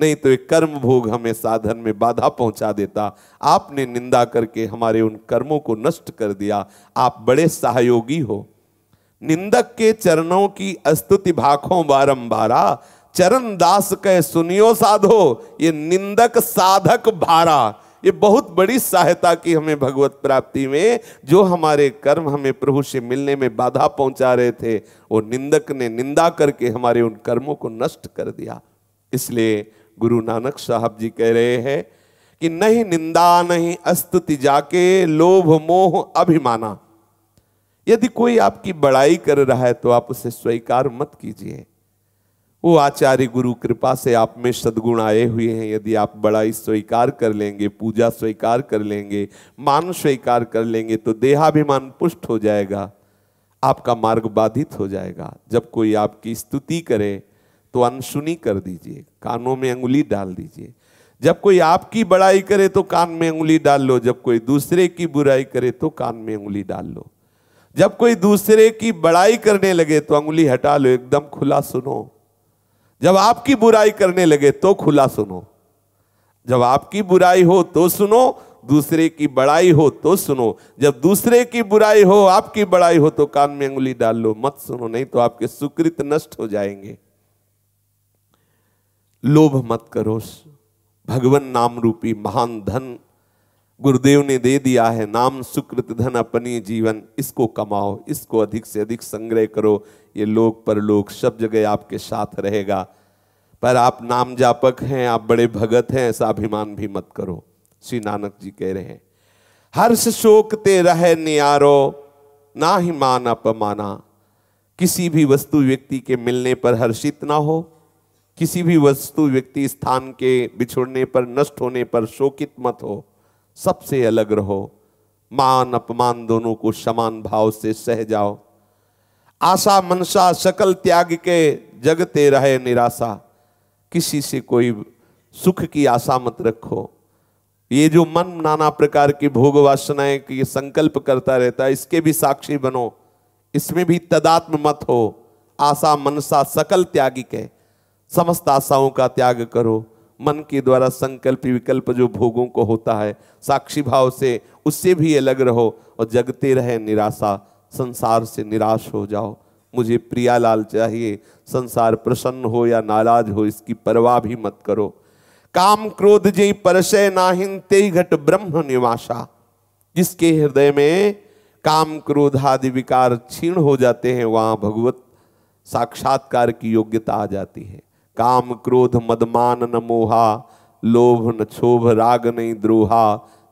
नहीं तो एक कर्म भोग हमें साधन में बाधा पहुंचा देता आपने निंदा करके हमारे उन कर्मों को नष्ट कर दिया आप बड़े सहयोगी हो निंदक के चरणों की स्तुति भाखों बारंबारा चरण दास कह सुनियो साधो ये निंदक साधक भारा ये बहुत बड़ी सहायता की हमें भगवत प्राप्ति में जो हमारे कर्म हमें प्रभु से मिलने में बाधा पहुंचा रहे थे वो निंदक ने निंदा करके हमारे उन कर्मों को नष्ट कर दिया इसलिए गुरु नानक साहब जी कह रहे हैं कि नहीं निंदा नहीं अस्तुति जाके लोभ मोह अभिमाना यदि कोई आपकी बड़ाई कर रहा है तो आप उसे स्वीकार मत कीजिए वो आचार्य गुरु कृपा से आप में सद्गुण आए हुए हैं यदि आप बड़ाई स्वीकार कर लेंगे पूजा स्वीकार कर लेंगे मान स्वीकार कर लेंगे तो देहाभिमान पुष्ट हो जाएगा आपका मार्ग बाधित हो जाएगा जब कोई आपकी स्तुति करे तो अनसुनी कर दीजिए कानों में अंगुली डाल दीजिए जब कोई आपकी बड़ाई करे तो कान में उंगली डाल लो जब कोई दूसरे की बुराई करे तो कान में उंगली डाल लो जब कोई दूसरे की बड़ाई करने लगे तो उंगली हटा लो एकदम खुला सुनो जब आपकी बुराई करने लगे तो खुला सुनो जब आपकी बुराई हो तो सुनो दूसरे की बड़ाई हो तो सुनो जब दूसरे की बुराई हो आपकी बड़ाई हो तो कान में उंगली डाल लो मत सुनो नहीं तो आपके सुकृत नष्ट हो जाएंगे लोभ मत करो भगवान नाम रूपी महान धन गुरुदेव ने दे दिया है नाम सुकृत धन अपनी जीवन इसको कमाओ इसको अधिक से अधिक संग्रह करो ये लोक परलोक सब जगह आपके साथ रहेगा पर आप नाम जापक हैं आप बड़े भगत हैं ऐसा अभिमान भी मत करो श्री नानक जी कह रहे हैं हर्ष शोक ते रहे नियारो ना ही मान अपमाना किसी भी वस्तु व्यक्ति के मिलने पर हर्षित ना हो किसी भी वस्तु व्यक्ति स्थान के बिछोड़ने पर नष्ट होने पर शोकित मत हो सबसे अलग रहो मान अपमान दोनों को समान भाव से सह जाओ आशा मनसा सकल त्याग के जगते रहे निराशा किसी से कोई सुख की आशा मत रखो ये जो मन नाना प्रकार की भोग वासनाएं की संकल्प करता रहता है इसके भी साक्षी बनो इसमें भी तदात्म मत हो आशा मनसा सकल त्यागी के समस्त आशाओं का त्याग करो मन के द्वारा संकल्प विकल्प जो भोगों को होता है साक्षी भाव से उससे भी अलग रहो और जगते रहे निराशा संसार से निराश हो जाओ मुझे प्रियालाल चाहिए संसार प्रसन्न हो या नाराज हो इसकी परवाह भी मत करो काम क्रोध जय परशय नाहिन ते घट ब्रह्म निवासा जिसके हृदय में काम क्रोध आदि विकार क्षीण हो जाते हैं वहां भगवत साक्षात्कार की योग्यता आ जाती है काम क्रोध मदमान न मोहा लोभ न क्षोभ राग नहीं द्रोहा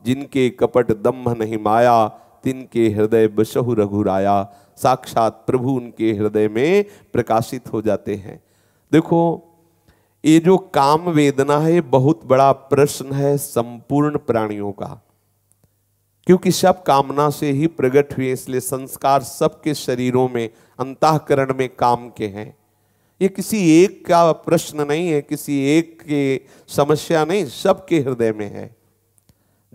जिनके कपट दम्भ नहीं माया तिनके हृदय बसहु रघुराया साक्षात प्रभु उनके हृदय में प्रकाशित हो जाते हैं देखो ये जो काम वेदना है बहुत बड़ा प्रश्न है संपूर्ण प्राणियों का क्योंकि सब कामना से ही प्रकट हुए इसलिए संस्कार सबके शरीरों में अंतःकरण में काम के हैं ये किसी एक का प्रश्न नहीं है किसी एक के समस्या नहीं सबके हृदय में है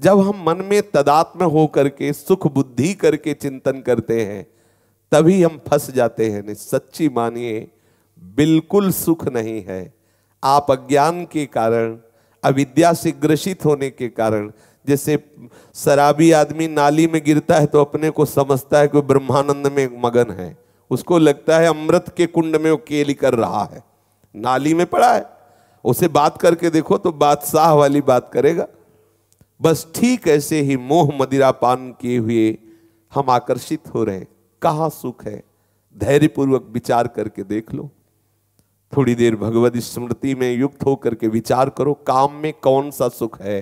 जब हम मन में तदात्म हो करके सुख बुद्धि करके चिंतन करते हैं तभी हम फंस जाते हैं सच्ची मानिए बिल्कुल सुख नहीं है आप अज्ञान के कारण अविद्या से ग्रसित होने के कारण जैसे शराबी आदमी नाली में गिरता है तो अपने को समझता है कि ब्रह्मानंद में मगन है उसको लगता है अमृत के कुंड में वो केली कर रहा है नाली में पड़ा है उसे बात करके देखो तो बादशाह वाली बात करेगा बस ठीक ऐसे ही मोह मदिरा पान किए हुए हम आकर्षित हो रहे कहा सुख है धैर्यपूर्वक विचार करके देख लो थोड़ी देर भगवत स्मृति में युक्त होकर के विचार करो काम में कौन सा सुख है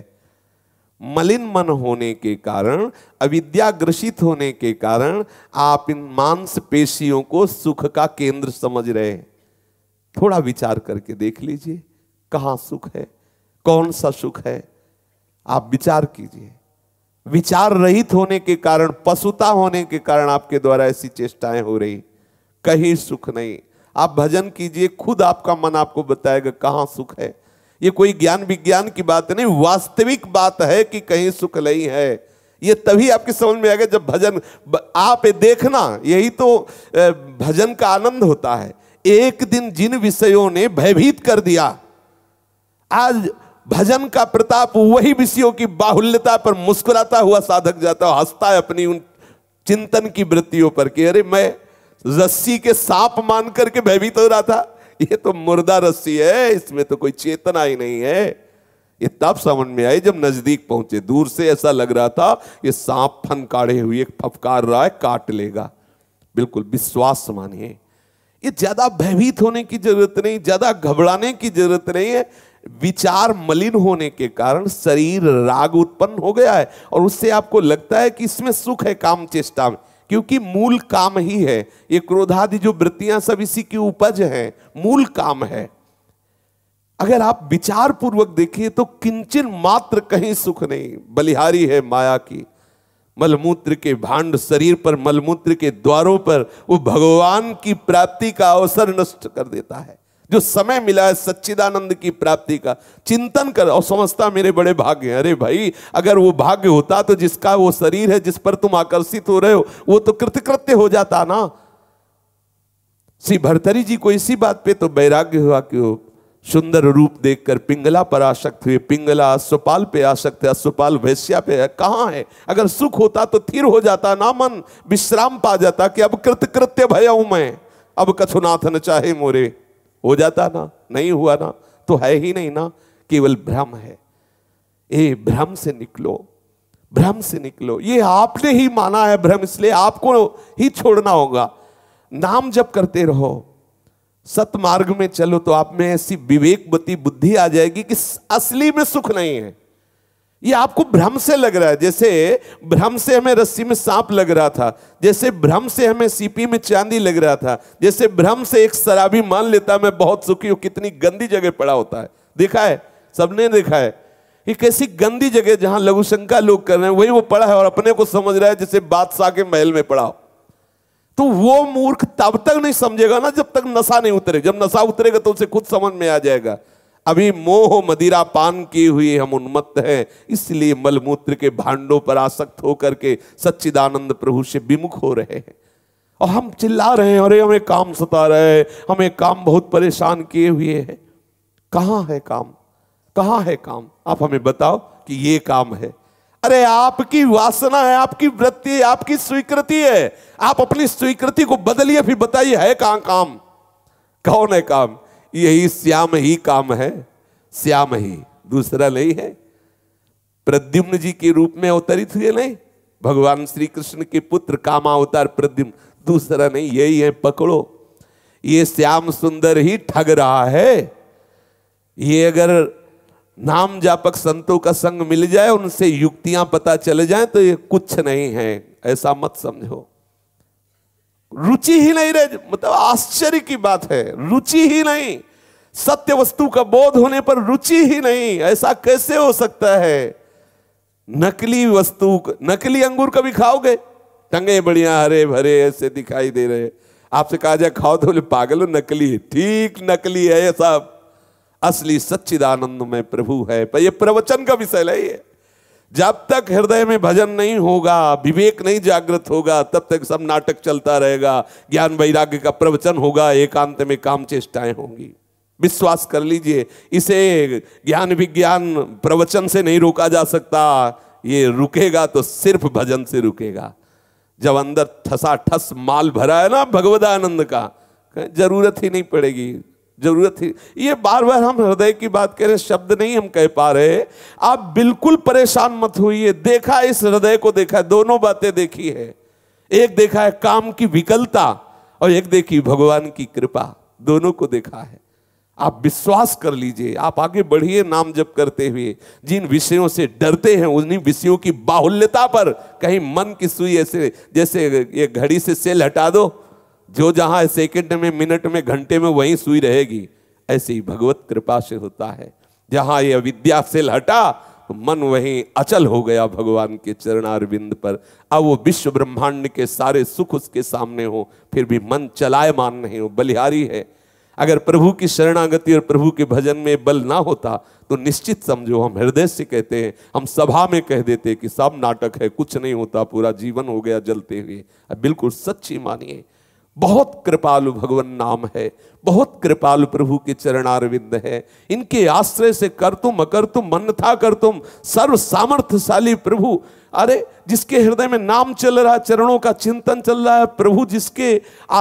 मलिन मन होने के कारण अविद्या ग्रसित होने के कारण आप इन मांस पेशियों को सुख का केंद्र समझ रहे हैं थोड़ा विचार करके देख लीजिए कहाँ सुख है कौन सा सुख है आप विचार कीजिए विचार रहित होने के कारण पशुता होने के कारण आपके द्वारा ऐसी चेष्टाएं हो रही कहीं सुख नहीं आप भजन कीजिए खुद आपका मन आपको बताएगा कहाँ सुख है ये कोई ज्ञान विज्ञान की बात नहीं वास्तविक बात है कि कहीं सुख नहीं है ये तभी आपके समझ में आएगा जब भजन आप देखना यही तो भजन का आनंद होता है एक दिन जिन विषयों ने भयभीत कर दिया आज भजन का प्रताप वही विषयों की बाहुल्यता पर मुस्कुराता हुआ साधक जाता है हंसता है अपनी उन चिंतन की वृत्तियों पर कि अरे मैं रस्सी के सांप मान करके भयभीत हो रहा था ये तो मुर्दा रस्सी है इसमें तो कोई चेतना ही नहीं है ये तब समझ में आई जब नजदीक पहुंचे दूर से ऐसा लग रहा था ये सांप फन काढ़े हुए फपकार रहा है काट लेगा बिल्कुल विश्वास मानिए ये ज्यादा भयभीत होने की जरूरत नहीं ज्यादा घबराने की जरूरत नहीं है विचार मलिन होने के कारण शरीर राग उत्पन्न हो गया है और उससे आपको लगता है कि इसमें सुख है काम चेष्टा में क्योंकि मूल काम ही है ये क्रोधादि जो वृत्तियां सब इसी की उपज है मूल काम है अगर आप विचार पूर्वक देखिए तो किंचन मात्र कहीं सुख नहीं बलिहारी है माया की मलमूत्र के भांड शरीर पर मलमूत्र के द्वारों पर वो भगवान की प्राप्ति का अवसर नष्ट कर देता है जो समय मिला है सच्चिदानंद की प्राप्ति का चिंतन कर और समझता मेरे बड़े भाग्य हैं अरे भाई अगर वो भाग्य होता तो जिसका वो शरीर है जिस पर तुम आकर्षित हो रहे हो वो तो कृतकृत्य हो जाता ना श्री भरतरी जी को इसी बात पे तो वैराग्य हुआ कि सुंदर रूप देखकर पिंगला पर आसक्त हुए पिंगला अश्वपाल पे आसक्त है अश्वपाल वैश्या पे है कहाँ है अगर सुख होता तो थिर हो जाता ना मन विश्राम पा जाता कि अब कृतकृत्य भया हूं मैं अब कछुनाथ न चाहे मोरे हो जाता ना नहीं हुआ ना तो है ही नहीं ना केवल भ्रम है ए भ्रम से निकलो भ्रम से निकलो ये आपने ही माना है भ्रम इसलिए आपको ही छोड़ना होगा नाम जब करते रहो सतमार्ग में चलो तो आप में ऐसी विवेकवती बुद्धि आ जाएगी कि असली में सुख नहीं है ये आपको भ्रम से लग रहा है जैसे भ्रम से हमें रस्सी में सांप लग रहा था जैसे भ्रम से हमें सीपी में चांदी लग रहा था जैसे भ्रम से एक शराबी मान लेता मैं बहुत सुखी हूं कितनी गंदी जगह पड़ा होता है देखा है सबने देखा है कि कैसी गंदी जगह जहां लघुशंका लोग कर रहे हैं वही वो पड़ा है और अपने को समझ रहा है जैसे बादशाह के महल में पड़ा हो तो वो मूर्ख तब तक नहीं समझेगा ना जब तक नशा नहीं उतरेगा जब नशा उतरेगा तो उसे खुद समझ में आ जाएगा अभी मोह मदिरा पान किए हुए हम उन्मत्त हैं इसलिए मलमूत्र के भांडों पर आसक्त होकर के सच्चिदानंद प्रभु से विमुख हो रहे हैं और हम चिल्ला रहे हैं अरे हमें काम सता रहे हैं हमें काम बहुत परेशान किए हुए है कहाँ है काम कहाँ है काम आप हमें बताओ कि ये काम है अरे आपकी वासना है आपकी वृत्ति है आपकी स्वीकृति है आप अपनी स्वीकृति को बदलिए फिर बताइए है कहाँ काम कौन है काम यही श्याम ही काम है श्याम ही दूसरा नहीं है प्रद्युम्न जी के रूप में अवतरित हुए नहीं भगवान श्री कृष्ण के पुत्र कामा अवतार प्रद्युम्न दूसरा नहीं यही है पकड़ो ये श्याम सुंदर ही ठग रहा है ये अगर नाम जापक संतों का संग मिल जाए उनसे युक्तियां पता चले जाए तो ये कुछ नहीं है ऐसा मत समझो रुचि ही नहीं रह मतलब आश्चर्य की बात है रुचि ही नहीं सत्य वस्तु का बोध होने पर रुचि ही नहीं ऐसा कैसे हो सकता है नकली वस्तु नकली अंगूर कभी खाओगे टंगे बढ़िया हरे भरे ऐसे दिखाई दे रहे आपसे कहा जाए खाओ तो बोले पागल हो नकली है ठीक नकली है ये सब असली सच्चिदानंद में प्रभु है पर ये प्रवचन का विषय है ये जब तक हृदय में भजन नहीं होगा विवेक नहीं जागृत होगा तब तक सब नाटक चलता रहेगा ज्ञान वैराग्य का प्रवचन होगा एकांत में काम चेष्टाएं होंगी विश्वास कर लीजिए इसे ज्ञान विज्ञान प्रवचन से नहीं रोका जा सकता ये रुकेगा तो सिर्फ भजन से रुकेगा जब अंदर ठसा ठस माल भरा है ना भगवदानंद का जरूरत ही नहीं पड़ेगी जरूरत थी ये बार बार हम हृदय की बात करें शब्द नहीं हम कह पा रहे आप बिल्कुल परेशान मत होइए देखा इस हृदय को देखा दोनों बातें देखी है एक देखा है काम की विकलता और एक देखी भगवान की कृपा दोनों को देखा है आप विश्वास कर लीजिए आप आगे बढ़िए नाम जप करते हुए जिन विषयों से डरते हैं उन्हीं विषयों की बाहुल्यता पर कहीं मन की सुई ऐसे जैसे ये घड़ी से सेल हटा दो जो जहां सेकंड में मिनट में घंटे में वहीं सुई रहेगी ऐसे ही भगवत कृपा से होता है जहां ये विद्या सेल हटा तो मन वहीं अचल हो गया भगवान के चरणार बिंद पर अब वो विश्व ब्रह्मांड के सारे सुख उसके सामने हो फिर भी मन चलाए मान नहीं हो बलिहारी है अगर प्रभु की शरणागति और प्रभु के भजन में बल ना होता तो निश्चित समझो हम हृदय से कहते हैं हम सभा में कह देते कि सब नाटक है कुछ नहीं होता पूरा जीवन हो गया जलते हुए बिल्कुल सच्ची मानिए बहुत कृपालु भगवान नाम है बहुत कृपालु प्रभु के चरणारविंद है इनके आश्रय से कर तुम अकर तुम मन था कर तुम सर्व सामर्थ्यशाली प्रभु अरे जिसके हृदय में नाम चल रहा है चरणों का चिंतन चल रहा है प्रभु जिसके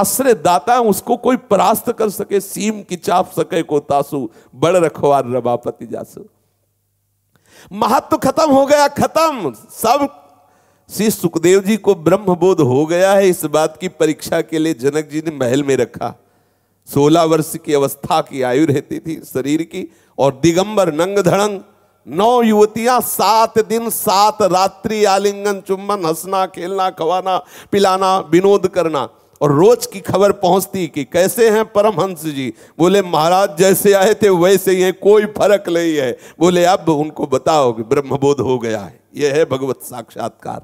आश्रय दाता है उसको कोई परास्त कर सके सीम की चाप सके को तासु बड़ रखवार रबापति जासु महत्व खत्म हो गया खत्म सब श्री सुखदेव जी को ब्रह्म बोध हो गया है इस बात की परीक्षा के लिए जनक जी ने महल में रखा सोलह वर्ष की अवस्था की आयु रहती थी शरीर की और दिगंबर नंग धड़ंग नौ युवतियां सात दिन सात रात्रि आलिंगन चुम्बन हंसना खेलना खवाना पिलाना विनोद करना और रोज की खबर पहुंचती कि कैसे हैं परमहंस जी बोले महाराज जैसे आए थे वैसे ही है कोई फर्क नहीं है बोले अब उनको बताओ कि ब्रह्मबोध हो गया है यह है भगवत साक्षात्कार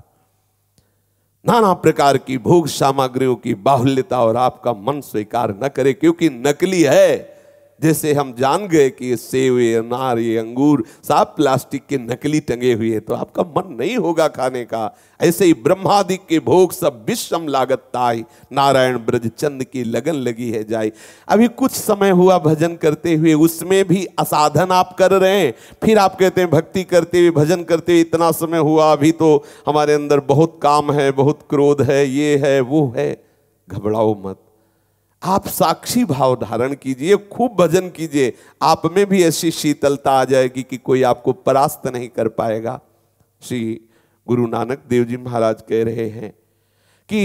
नाना प्रकार की भोग सामग्रियों की बाहुल्यता और आपका मन स्वीकार न करे क्योंकि नकली है जैसे हम जान गए कि सेव ये अनार ये अंगूर सब प्लास्टिक के नकली टंगे हुए तो आपका मन नहीं होगा खाने का ऐसे ही ब्रह्मादिक के भोग सब विषम लागत ताई नारायण ब्रज चंद की लगन लगी है जाई अभी कुछ समय हुआ भजन करते हुए उसमें भी असाधन आप कर रहे हैं फिर आप कहते हैं भक्ति करते हुए भजन करते हुए इतना समय हुआ अभी तो हमारे अंदर बहुत काम है बहुत क्रोध है ये है वो है घबराओ मत आप साक्षी भाव धारण कीजिए खूब भजन कीजिए आप में भी ऐसी शीतलता आ जाएगी कि कोई आपको परास्त नहीं कर पाएगा श्री गुरु नानक देव जी महाराज कह रहे हैं कि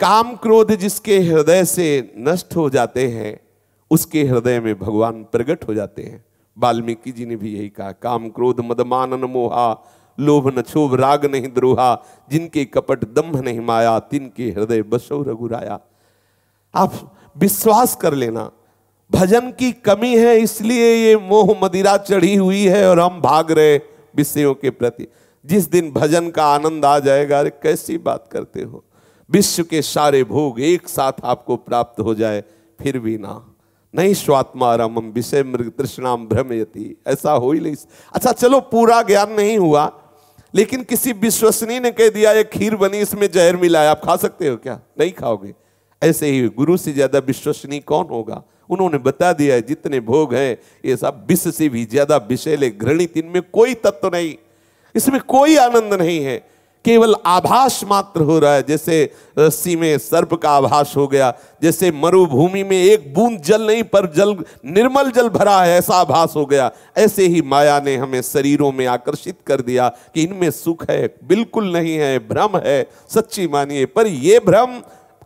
काम क्रोध जिसके हृदय से नष्ट हो जाते हैं उसके हृदय में भगवान प्रकट हो जाते हैं वाल्मीकि जी ने भी यही कहा काम क्रोध मदमान मोहा लोभ न क्षोभ राग नहीं द्रोहा जिनके कपट दम्भ नहीं माया तिनके हृदय बसो रघुराया आप विश्वास कर लेना भजन की कमी है इसलिए ये मोह मदिरा चढ़ी हुई है और हम भाग रहे विषयों के प्रति जिस दिन भजन का आनंद आ जाएगा अरे कैसी बात करते हो विश्व के सारे भोग एक साथ आपको प्राप्त हो जाए फिर भी ना नहीं स्वात्मा स्वात्मारम विषय मृग तृष्णाम भ्रमयति ऐसा हो ही नहीं अच्छा चलो पूरा ज्ञान नहीं हुआ लेकिन किसी विश्वसनीय ने कह दिया ये खीर बनी इसमें जहर मिला है आप खा सकते हो क्या नहीं खाओगे ऐसे ही गुरु से ज़्यादा विश्वसनीय कौन होगा उन्होंने बता दिया है जितने भोग हैं ये सब विश्व से भी ज़्यादा विषैले घृणित इनमें कोई तत्व नहीं इसमें कोई आनंद नहीं है केवल आभास मात्र हो रहा है जैसे रस्सी में सर्प का आभास हो गया जैसे मरुभूमि में एक बूंद जल नहीं पर जल निर्मल जल भरा है ऐसा आभास हो गया ऐसे ही माया ने हमें शरीरों में आकर्षित कर दिया कि इनमें सुख है बिल्कुल नहीं है भ्रम है सच्ची मानिए पर यह भ्रम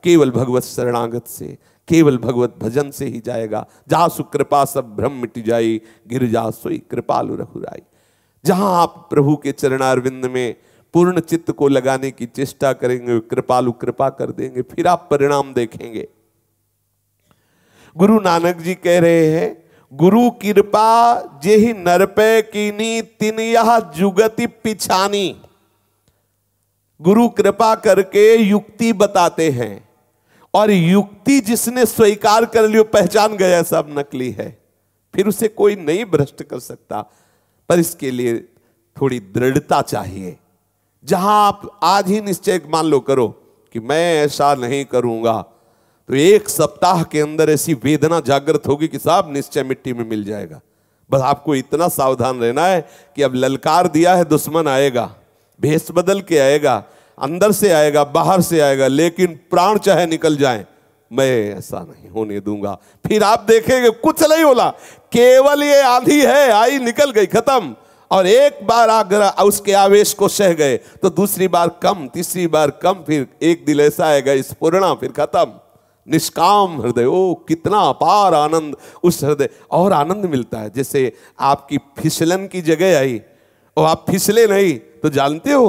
केवल भगवत शरणागत से केवल भगवत भजन से ही जाएगा जहाँ सुकृपा सब भ्रम मिट जाई गिर जा सोई कृपालु रघुराई जहाँ आप प्रभु के चरणारविंद में पूर्ण चित्त को लगाने की चेष्टा करेंगे कृपालु कृपा कर देंगे फिर आप परिणाम देखेंगे गुरु नानक जी कह रहे हैं गुरु कृपा जे ही नरपे कीनी तिन यह जुगति पिछानी गुरु कृपा करके युक्ति बताते हैं और युक्ति जिसने स्वीकार कर लियो पहचान गया सब नकली है फिर उसे कोई नहीं भ्रष्ट कर सकता पर इसके लिए थोड़ी दृढ़ता चाहिए जहां आप आज ही निश्चय मान लो करो कि मैं ऐसा नहीं करूंगा तो एक सप्ताह के अंदर ऐसी वेदना जागृत होगी कि साहब निश्चय मिट्टी में मिल जाएगा बस आपको इतना सावधान रहना है कि अब ललकार दिया है दुश्मन आएगा भेष बदल के आएगा अंदर से आएगा बाहर से आएगा लेकिन प्राण चाहे निकल जाए मैं ऐसा नहीं होने दूंगा फिर आप देखेंगे कुछ नहीं बोला केवल ये आधी है आई निकल गई खत्म और एक बार आग्रह उसके आवेश को सह गए तो दूसरी बार कम तीसरी बार कम फिर एक दिल ऐसा आएगा इस पूर्णा फिर खत्म निष्काम हृदय ओ कितना अपार आनंद उस हृदय और आनंद मिलता है जैसे आपकी फिसलन की जगह आई और आप फिसले नहीं तो जानते हो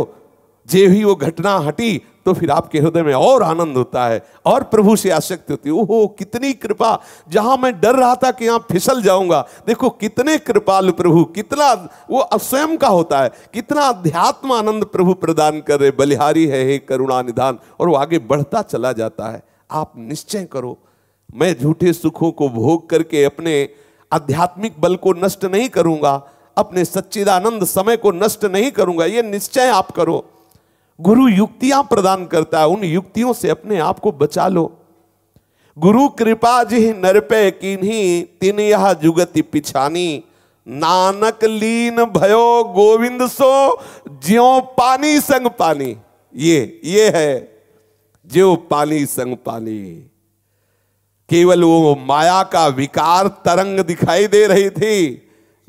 जे ही वो घटना हटी तो फिर आपके हृदय में और आनंद होता है और प्रभु से आसक्ति होती है ओहो कितनी कृपा जहां मैं डर रहा था कि यहां फिसल जाऊंगा देखो कितने कृपाल प्रभु कितना वो स्वयं का होता है कितना अध्यात्म आनंद प्रभु प्रदान कर रहे बलिहारी है हे करुणा निधान और वो आगे बढ़ता चला जाता है आप निश्चय करो मैं झूठे सुखों को भोग करके अपने आध्यात्मिक बल को नष्ट नहीं करूंगा अपने सच्चिदानंद समय को नष्ट नहीं करूंगा ये निश्चय आप करो गुरु युक्तियां प्रदान करता है उन युक्तियों से अपने आप को बचा लो गुरु कृपा जी नरपे किन्हीं तीन यह जुगति पिछानी नानक लीन भयो गोविंद सो ज्यो पानी संग पानी ये ये है ज्यो पानी संग पानी केवल वो माया का विकार तरंग दिखाई दे रही थी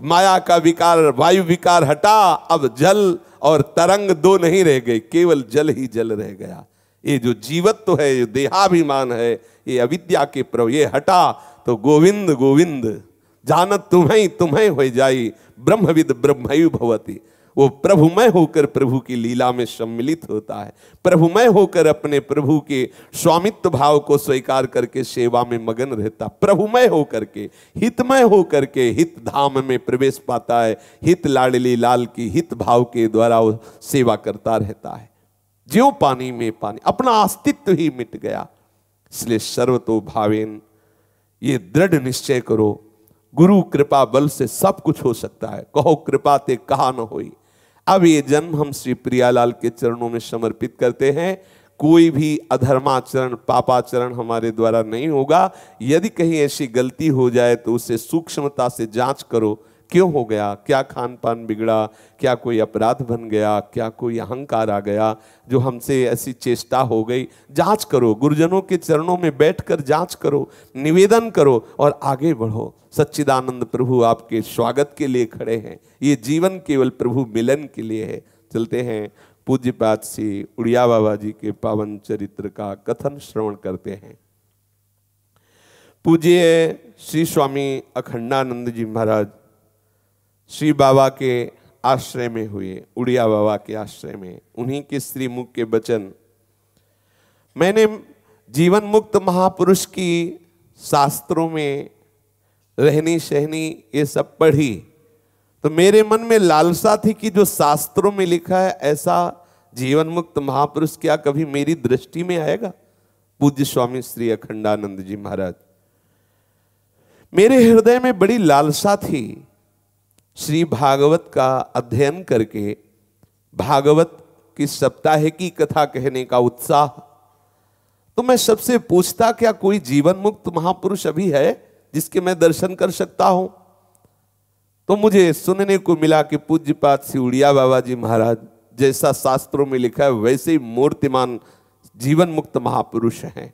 माया का विकार वायु विकार हटा अब जल और तरंग दो नहीं रह गए केवल जल ही जल रह गया ये जो जीवत्व है ये देहाभिमान है ये अविद्या के प्रव ये हटा तो गोविंद गोविंद जानत तुम्हें तुम्हें हो जाई ब्रह्मविद ब्रह्मयु भवती वो प्रभुमय होकर प्रभु की लीला में सम्मिलित होता है प्रभुमय होकर अपने प्रभु के स्वामित्व भाव को स्वीकार करके सेवा में मगन रहता प्रभुमय होकर के हितमय होकर के हित धाम में प्रवेश पाता है हित लाडली लाल की हित भाव के द्वारा वो सेवा करता रहता है ज्यो पानी में पानी अपना अस्तित्व ही मिट गया इसलिए सर्वतो भावेन ये दृढ़ निश्चय करो गुरु कृपा बल से सब कुछ हो सकता है कहो कृपा ते कहा न होई अब ये जन्म हम श्री प्रियालाल के चरणों में समर्पित करते हैं कोई भी अधर्माचरण पापाचरण हमारे द्वारा नहीं होगा यदि कहीं ऐसी गलती हो जाए तो उसे सूक्ष्मता से जांच करो क्यों हो गया क्या खान पान बिगड़ा क्या कोई अपराध बन गया क्या कोई अहंकार आ गया जो हमसे ऐसी चेष्टा हो गई जांच करो गुरुजनों के चरणों में बैठकर जांच करो निवेदन करो और आगे बढ़ो सच्चिदानंद प्रभु आपके स्वागत के लिए खड़े हैं ये जीवन केवल प्रभु मिलन के लिए है चलते हैं पूज्य पाठ से उड़िया बाबा जी के पावन चरित्र का कथन श्रवण करते हैं पूज्य श्री स्वामी अखंडानंद जी महाराज श्री बाबा के आश्रय में हुए उड़िया बाबा के आश्रय में उन्हीं के श्री मुख के वचन मैंने जीवन मुक्त महापुरुष की शास्त्रों में रहनी सहनी ये सब पढ़ी तो मेरे मन में लालसा थी कि जो शास्त्रों में लिखा है ऐसा जीवन मुक्त महापुरुष क्या कभी मेरी दृष्टि में आएगा पूज्य स्वामी श्री अखंडानंद जी महाराज मेरे हृदय में बड़ी लालसा थी श्री भागवत का अध्ययन करके भागवत की सप्ताह की कथा कहने का उत्साह तो मैं सबसे पूछता क्या कोई जीवन मुक्त महापुरुष अभी है जिसके मैं दर्शन कर सकता हूं तो मुझे सुनने को मिला कि पूज्य पात उड़िया बाबा जी महाराज जैसा शास्त्रों में लिखा है वैसे ही मूर्तिमान जीवन मुक्त महापुरुष हैं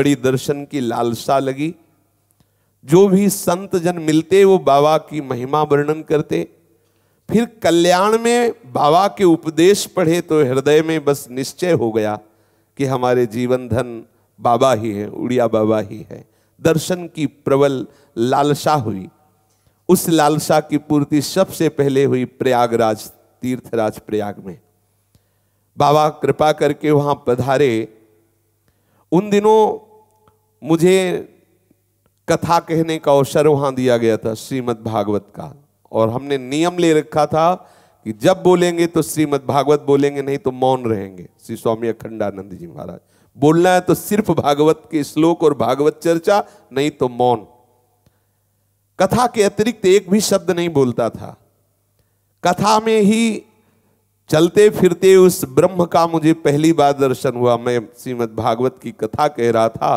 बड़ी दर्शन की लालसा लगी जो भी संत जन मिलते वो बाबा की महिमा वर्णन करते फिर कल्याण में बाबा के उपदेश पढ़े तो हृदय में बस निश्चय हो गया कि हमारे जीवन धन बाबा ही है उड़िया बाबा ही है दर्शन की प्रबल लालसा हुई उस लालसा की पूर्ति सबसे पहले हुई प्रयागराज तीर्थराज प्रयाग में बाबा कृपा करके वहां पधारे उन दिनों मुझे कथा कहने का अवसर वहां दिया गया था श्रीमद् भागवत का और हमने नियम ले रखा था कि जब बोलेंगे तो श्रीमद् भागवत बोलेंगे नहीं तो मौन रहेंगे श्री स्वामी अखंडानंद जी महाराज बोलना है तो सिर्फ भागवत के श्लोक और भागवत चर्चा नहीं तो मौन कथा के अतिरिक्त एक भी शब्द नहीं बोलता था कथा में ही चलते फिरते उस ब्रह्म का मुझे पहली बार दर्शन हुआ मैं श्रीमद् भागवत की कथा कह रहा था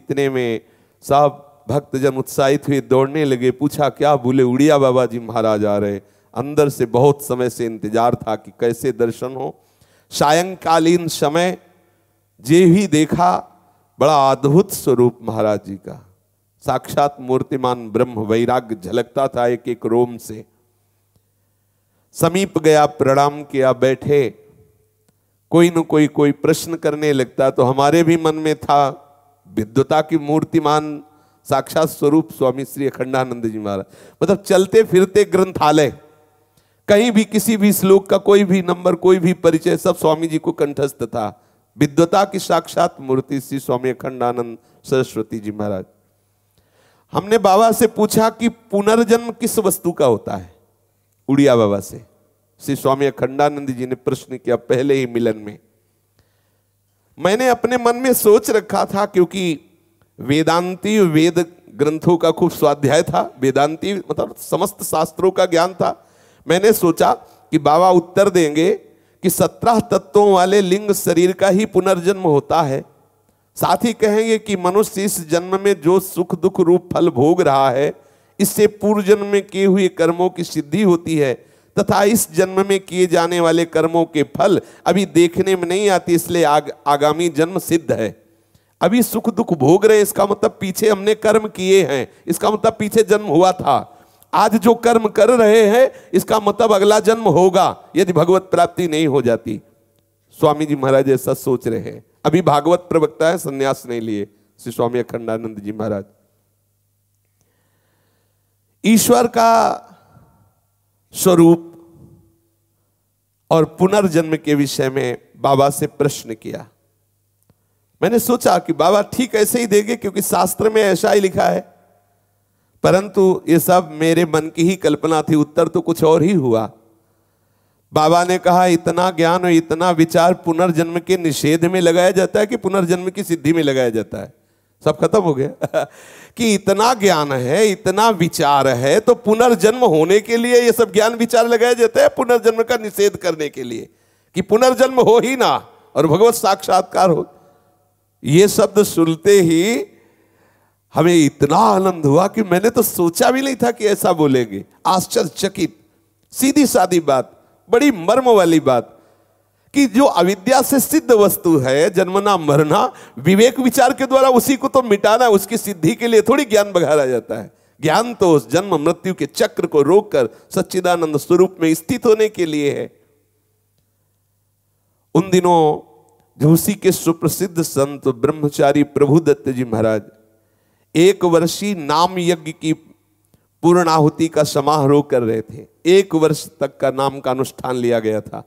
इतने में साहब भक्त जन उत्साहित हुए दौड़ने लगे पूछा क्या बोले उड़िया बाबा जी महाराज आ रहे अंदर से बहुत समय से इंतजार था कि कैसे दर्शन हो सायंकालीन समय जे भी देखा बड़ा अद्भुत स्वरूप महाराज जी का साक्षात मूर्तिमान ब्रह्म वैराग्य झलकता था एक एक रोम से समीप गया प्रणाम किया बैठे कोई न कोई कोई प्रश्न करने लगता तो हमारे भी मन में था विद्वता की मूर्तिमान साक्षात स्वरूप स्वामी श्री अखंडानंद जी महाराज मतलब चलते फिरते ग्रंथालय कहीं भी किसी भी श्लोक का कोई भी नंबर कोई भी परिचय सब स्वामी जी को कंठस्थ था विद्वता की साक्षात मूर्ति श्री स्वामी अखंडानंद सरस्वती जी महाराज हमने बाबा से पूछा कि पुनर्जन्म किस वस्तु का होता है उड़िया बाबा से श्री स्वामी अखंडानंद जी ने प्रश्न किया पहले ही मिलन में मैंने अपने मन में सोच रखा था क्योंकि वेदांती वेद ग्रंथों का खूब स्वाध्याय था वेदांती मतलब समस्त शास्त्रों का ज्ञान था मैंने सोचा कि बाबा उत्तर देंगे कि सत्रह तत्वों वाले लिंग शरीर का ही पुनर्जन्म होता है साथ ही कहेंगे कि मनुष्य इस जन्म में जो सुख दुख रूप फल भोग रहा है इससे पूर्व जन्म में किए हुए कर्मों की सिद्धि होती है तथा इस जन्म में किए जाने वाले कर्मों के फल अभी देखने में नहीं आते इसलिए आग, आगामी जन्म सिद्ध है अभी सुख दुख भोग रहे इसका मतलब पीछे हमने कर्म किए हैं इसका मतलब पीछे जन्म हुआ था आज जो कर्म कर रहे हैं इसका मतलब अगला जन्म होगा यदि भगवत प्राप्ति नहीं हो जाती स्वामी जी महाराज ऐसा सोच रहे हैं अभी भागवत प्रवक्ता है संन्यास नहीं लिए श्री स्वामी अखंडानंद जी महाराज ईश्वर का स्वरूप और पुनर्जन्म के विषय में बाबा से प्रश्न किया मैंने सोचा कि बाबा ठीक ऐसे ही देंगे क्योंकि शास्त्र में ऐसा ही लिखा है परंतु ये सब मेरे मन की ही कल्पना थी उत्तर तो कुछ और ही हुआ बाबा ने कहा इतना ज्ञान और इतना विचार पुनर्जन्म के निषेध में लगाया जाता है कि पुनर्जन्म की सिद्धि में लगाया जाता है सब खत्म हो गया *laughs* कि इतना ज्ञान है इतना विचार है तो पुनर्जन्म होने के लिए ये सब ज्ञान विचार लगाया जाता है पुनर्जन्म का निषेध करने के लिए कि पुनर्जन्म हो ही ना और भगवत साक्षात्कार हो ये शब्द सुनते ही हमें इतना आनंद हुआ कि मैंने तो सोचा भी नहीं था कि ऐसा बोलेंगे आश्चर्यचकित सीधी सादी बात बड़ी मर्म वाली बात कि जो अविद्या से सिद्ध वस्तु है जन्मना मरना विवेक विचार के द्वारा उसी को तो मिटाना उसकी सिद्धि के लिए थोड़ी ज्ञान बघारा जाता है ज्ञान तो उस जन्म मृत्यु के चक्र को रोककर सच्चिदानंद स्वरूप में स्थित होने के लिए है उन दिनों झूसी के सुप्रसिद्ध संत ब्रह्मचारी प्रभुदत्त जी महाराज एक वर्षीय नाम यज्ञ की पूर्णाहुति का समारोह कर रहे थे एक वर्ष तक का नाम का अनुष्ठान लिया गया था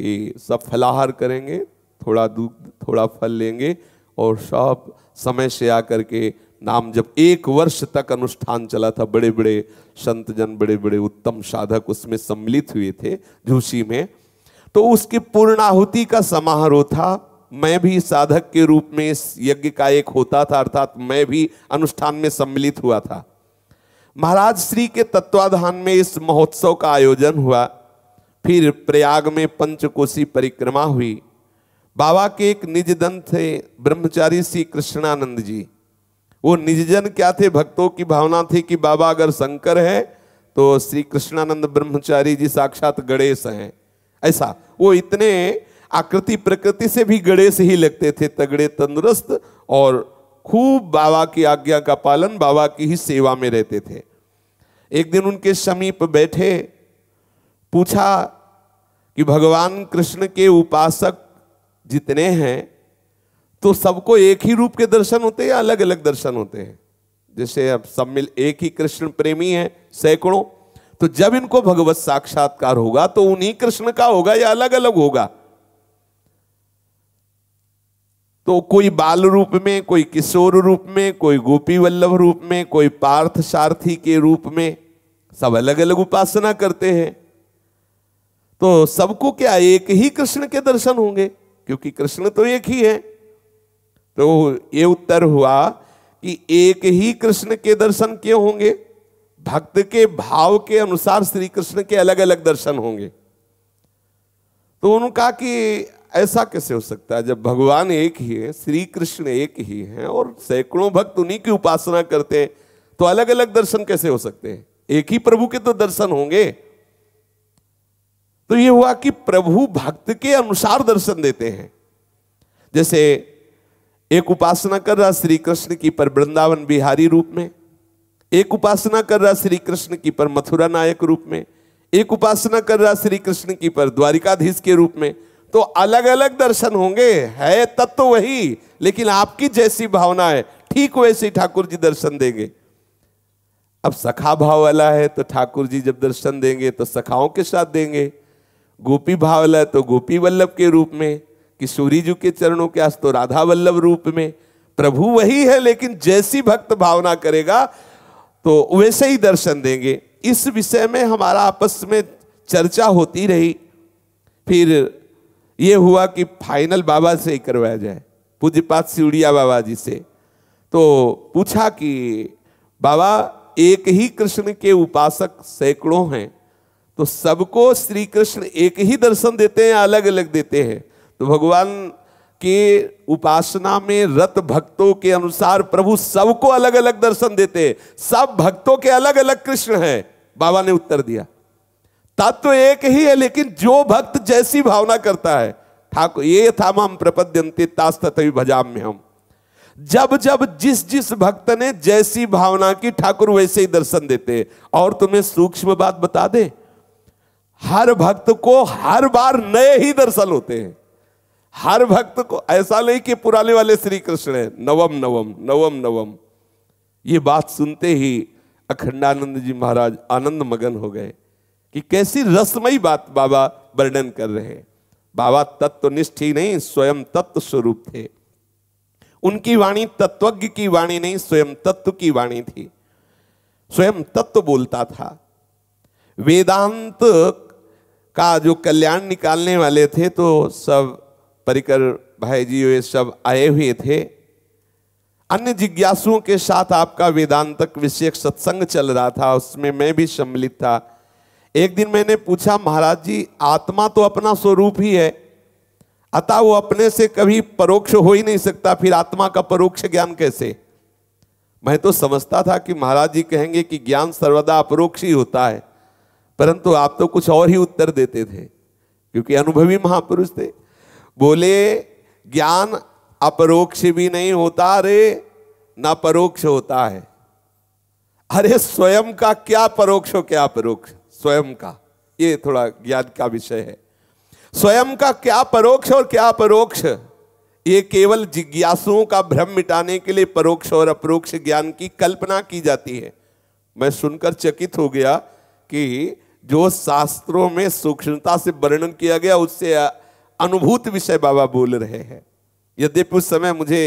कि सब फलाहार करेंगे थोड़ा दूध थोड़ा फल लेंगे और सब समय से आकर के नाम जब एक वर्ष तक अनुष्ठान चला था बड़े बड़े संत जन बड़े बड़े उत्तम साधक उसमें सम्मिलित हुए थे झूसी में तो उसकी पूर्णाहुति का समारोह था मैं भी साधक के रूप में इस यज्ञ का एक होता था अर्थात मैं भी अनुष्ठान में सम्मिलित हुआ था महाराज श्री के तत्वाधान में इस महोत्सव का आयोजन हुआ फिर प्रयाग में पंचकोशी परिक्रमा हुई बाबा के एक दन थे ब्रह्मचारी श्री कृष्णानंद जी वो निजजन क्या थे भक्तों की भावना थी कि बाबा अगर शंकर है तो श्री कृष्णानंद ब्रह्मचारी जी साक्षात गणेश हैं ऐसा वो इतने आकृति प्रकृति से भी गणेश ही लगते थे तगड़े तंदुरुस्त और खूब बाबा की आज्ञा का पालन बाबा की ही सेवा में रहते थे एक दिन उनके समीप बैठे पूछा कि भगवान कृष्ण के उपासक जितने हैं तो सबको एक ही रूप के दर्शन होते हैं या अलग अलग दर्शन होते हैं जैसे अब सब मिल एक ही कृष्ण प्रेमी है सैकड़ों तो जब इनको भगवत साक्षात्कार होगा तो उन्हीं कृष्ण का होगा या अलग अलग होगा तो कोई बाल रूप में कोई किशोर रूप में कोई गोपी वल्लभ रूप में कोई पार्थ सारथी के रूप में सब अलग अलग उपासना करते हैं तो सबको क्या एक ही कृष्ण के दर्शन होंगे क्योंकि कृष्ण तो एक ही है तो ये उत्तर हुआ कि एक ही कृष्ण के दर्शन क्यों होंगे भक्त के भाव के अनुसार श्री कृष्ण के अलग अलग दर्शन होंगे तो उन्होंने कहा कि ऐसा कैसे हो सकता है जब भगवान एक ही है श्री कृष्ण एक ही है और सैकड़ों भक्त उन्हीं की उपासना करते हैं तो अलग अलग दर्शन कैसे हो सकते हैं एक ही प्रभु के तो दर्शन होंगे तो ये हुआ कि प्रभु भक्त के अनुसार दर्शन देते हैं जैसे एक उपासना कर रहा श्री कृष्ण की पर वृंदावन बिहारी रूप में एक उपासना कर रहा श्री कृष्ण की पर मथुरा नायक रूप में एक उपासना कर रहा श्री कृष्ण की पर द्वारिकाधीश के रूप में तो अलग अलग दर्शन होंगे है तत्व तो वही लेकिन आपकी जैसी भावना है ठीक वैसे ठाकुर जी दर्शन देंगे अब सखा भाव वाला है तो ठाकुर जी जब दर्शन देंगे तो सखाओं के साथ देंगे गोपी भाव वाला है तो गोपी वल्लभ के रूप में किशोरी जी के चरणों के आस तो राधा वल्लभ रूप में प्रभु वही है लेकिन जैसी भक्त भावना करेगा तो वैसे ही दर्शन देंगे इस विषय में हमारा आपस में चर्चा होती रही फिर ये हुआ कि फाइनल बाबा से ही करवाया जाए पूज्यपात सीढ़िया बाबा जी से तो पूछा कि बाबा एक ही कृष्ण के उपासक सैकड़ों हैं तो सबको श्री कृष्ण एक ही दर्शन देते हैं अलग अलग देते हैं तो भगवान कि उपासना में रत भक्तों के अनुसार प्रभु सबको अलग अलग दर्शन देते सब भक्तों के अलग अलग कृष्ण हैं बाबा ने उत्तर दिया तत्व तो एक ही है लेकिन जो भक्त जैसी भावना करता है ठाकुर ये था हम प्रपद्यंते तथवी भजाम में हम जब जब जिस जिस भक्त ने जैसी भावना की ठाकुर वैसे ही दर्शन देते और तुम्हें सूक्ष्म बात बता दे हर भक्त को हर बार नए ही दर्शन होते हैं हर भक्त को ऐसा नहीं कि पुराने वाले श्री कृष्ण है नवम नवम नवम नवम ये बात सुनते ही अखंडानंद जी महाराज आनंद मगन हो गए कि कैसी रसमयी बात बाबा वर्णन कर रहे बाबा तत्वनिष्ठ ही नहीं स्वयं तत्व स्वरूप थे उनकी वाणी तत्वज्ञ की वाणी नहीं स्वयं तत्व की वाणी थी स्वयं तत्व बोलता था वेदांत का जो कल्याण निकालने वाले थे तो सब परिकर भाई जी ये सब आए हुए थे अन्य जिज्ञासुओं के साथ आपका वेदांतक विषय सत्संग चल रहा था उसमें मैं भी सम्मिलित था एक दिन मैंने पूछा महाराज जी आत्मा तो अपना स्वरूप ही है अतः वो अपने से कभी परोक्ष हो ही नहीं सकता फिर आत्मा का परोक्ष ज्ञान कैसे मैं तो समझता था कि महाराज जी कहेंगे कि ज्ञान सर्वदा अपरोक्ष ही होता है परंतु आप तो कुछ और ही उत्तर देते थे क्योंकि अनुभवी महापुरुष थे बोले ज्ञान अपरोक्ष भी नहीं होता अरे ना परोक्ष होता है अरे स्वयं का क्या परोक्ष हो क्या परोक्ष स्वयं का ये थोड़ा ज्ञान का विषय है स्वयं का क्या परोक्ष और क्या परोक्ष ये केवल जिज्ञासुओं का भ्रम मिटाने के लिए परोक्ष और अपरोक्ष ज्ञान की कल्पना की जाती है मैं सुनकर चकित हो गया कि जो शास्त्रों में सूक्ष्मता से वर्णन किया गया उससे अनुभूत विषय बाबा बोल रहे हैं यद्यपि उस समय मुझे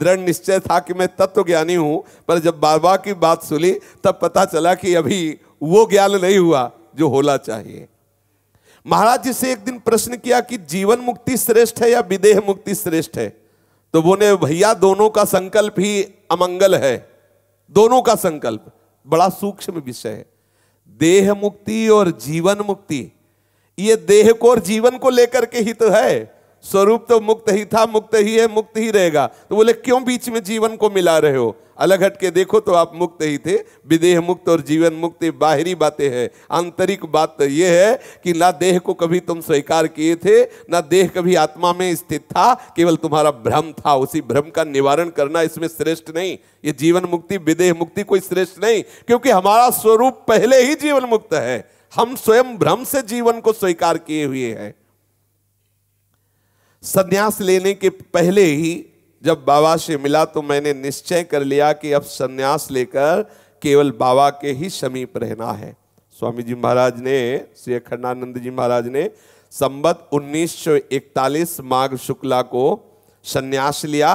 दृढ़ निश्चय था कि मैं तत्व ज्ञानी हूं पर जब बाबा की बात सुनी तब पता चला कि अभी वो ज्ञान नहीं हुआ जो होना चाहिए महाराज जी से एक दिन प्रश्न किया कि जीवन मुक्ति श्रेष्ठ है या विदेह मुक्ति श्रेष्ठ है तो बोले भैया दोनों का संकल्प ही अमंगल है दोनों का संकल्प बड़ा सूक्ष्म विषय है देह मुक्ति और जीवन मुक्ति ये देह को और जीवन को लेकर के ही तो है स्वरूप तो मुक्त ही था मुक्त ही है मुक्त ही रहेगा तो बोले क्यों बीच में जीवन को मिला रहे हो अलग हटके देखो तो आप मुक्त ही थे विदेह मुक्त और जीवन मुक्त बाहरी बातें हैं आंतरिक बात तो यह है कि ना देह को कभी तुम स्वीकार किए थे ना देह कभी आत्मा में स्थित था केवल तुम्हारा भ्रम था उसी भ्रम का निवारण करना इसमें श्रेष्ठ नहीं ये जीवन मुक्ति विदेह मुक्ति कोई श्रेष्ठ नहीं क्योंकि हमारा स्वरूप पहले ही जीवन मुक्त है हम स्वयं भ्रम से जीवन को स्वीकार किए हुए हैं संन्यास लेने के पहले ही जब बाबा से मिला तो मैंने निश्चय कर लिया कि अब संन्यास लेकर केवल बाबा के ही समीप रहना है स्वामी जी महाराज ने श्री अखंडानंद जी महाराज ने संबत 1941 माघ शुक्ला को संन्यास लिया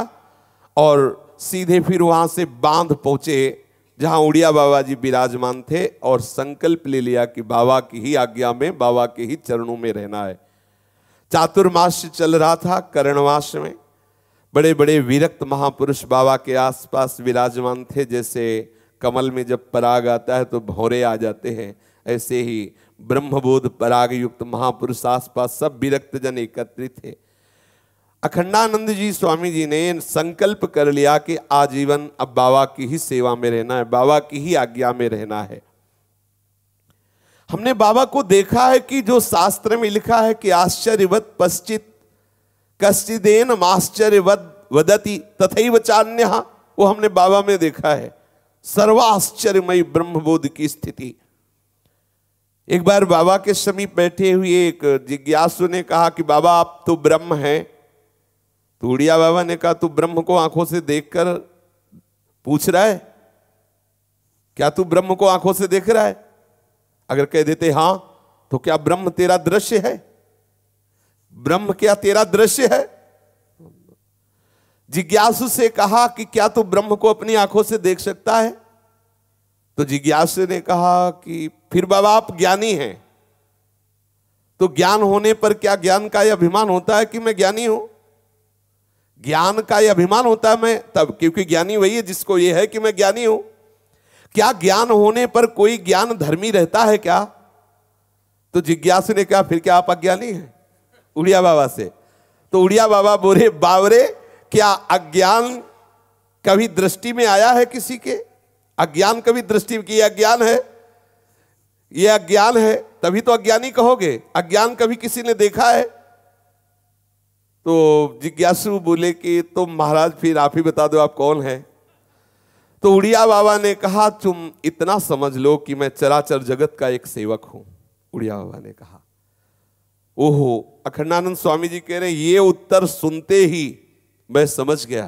और सीधे फिर वहां से बांध पहुंचे जहाँ उड़िया बाबा जी विराजमान थे और संकल्प ले लिया कि बाबा की ही आज्ञा में बाबा के ही चरणों में रहना है चातुर्मास चल रहा था करणमास में बड़े बड़े विरक्त महापुरुष बाबा के आसपास विराजमान थे जैसे कमल में जब पराग आता है तो भौरे आ जाते हैं ऐसे ही ब्रह्मबोध पराग युक्त महापुरुष आसपास सब विरक्त जन एकत्रित थे अखंडानंद जी स्वामी जी ने संकल्प कर लिया कि आजीवन अब बाबा की ही सेवा में रहना है बाबा की ही आज्ञा में रहना है हमने बाबा को देखा है कि जो शास्त्र में लिखा है कि आश्चर्यवत पश्चित कश्चिदेन आश्चर्यवत वदती तथई वचान्य वो हमने बाबा में देखा है सर्वाश्चर्यमय ब्रह्मबोध की स्थिति एक बार बाबा के समीप बैठे हुए एक जिज्ञासु ने कहा कि बाबा आप तो ब्रह्म हैं तो उड़िया बाबा ने कहा तू ब्रह्म को आंखों से देखकर पूछ रहा है क्या तू ब्रह्म को आंखों से देख रहा है अगर कह देते हां तो क्या ब्रह्म तेरा दृश्य है ब्रह्म क्या तेरा दृश्य है जिज्ञासु से कहा कि क्या तू ब्रह्म को अपनी आंखों से देख सकता है तो जिज्ञासु ने कहा कि फिर बाबा आप ज्ञानी हैं तो ज्ञान होने पर क्या ज्ञान का यह अभिमान होता है कि मैं ज्ञानी हूं ज्ञान का ये अभिमान होता है मैं तब क्योंकि ज्ञानी वही है जिसको ये है कि मैं ज्ञानी हूं क्या ज्ञान होने पर कोई ज्ञान धर्मी रहता है क्या तो जिज्ञास ने कहा फिर क्या आप अज्ञानी हैं उड़िया बाबा से तो उड़िया बाबा बोरे बावरे क्या अज्ञान कभी दृष्टि में आया है किसी के अज्ञान कभी दृष्टि की अज्ञान है यह अज्ञान है तभी तो अज्ञानी कहोगे अज्ञान कभी किसी ने देखा है तो जिज्ञासु बोले कि तुम तो महाराज फिर आप ही बता दो आप कौन हैं तो उड़िया बाबा ने कहा तुम इतना समझ लो कि मैं चराचर जगत का एक सेवक हूं उड़िया बाबा ने कहा ओहो अखंडानंद स्वामी जी कह रहे ये उत्तर सुनते ही मैं समझ गया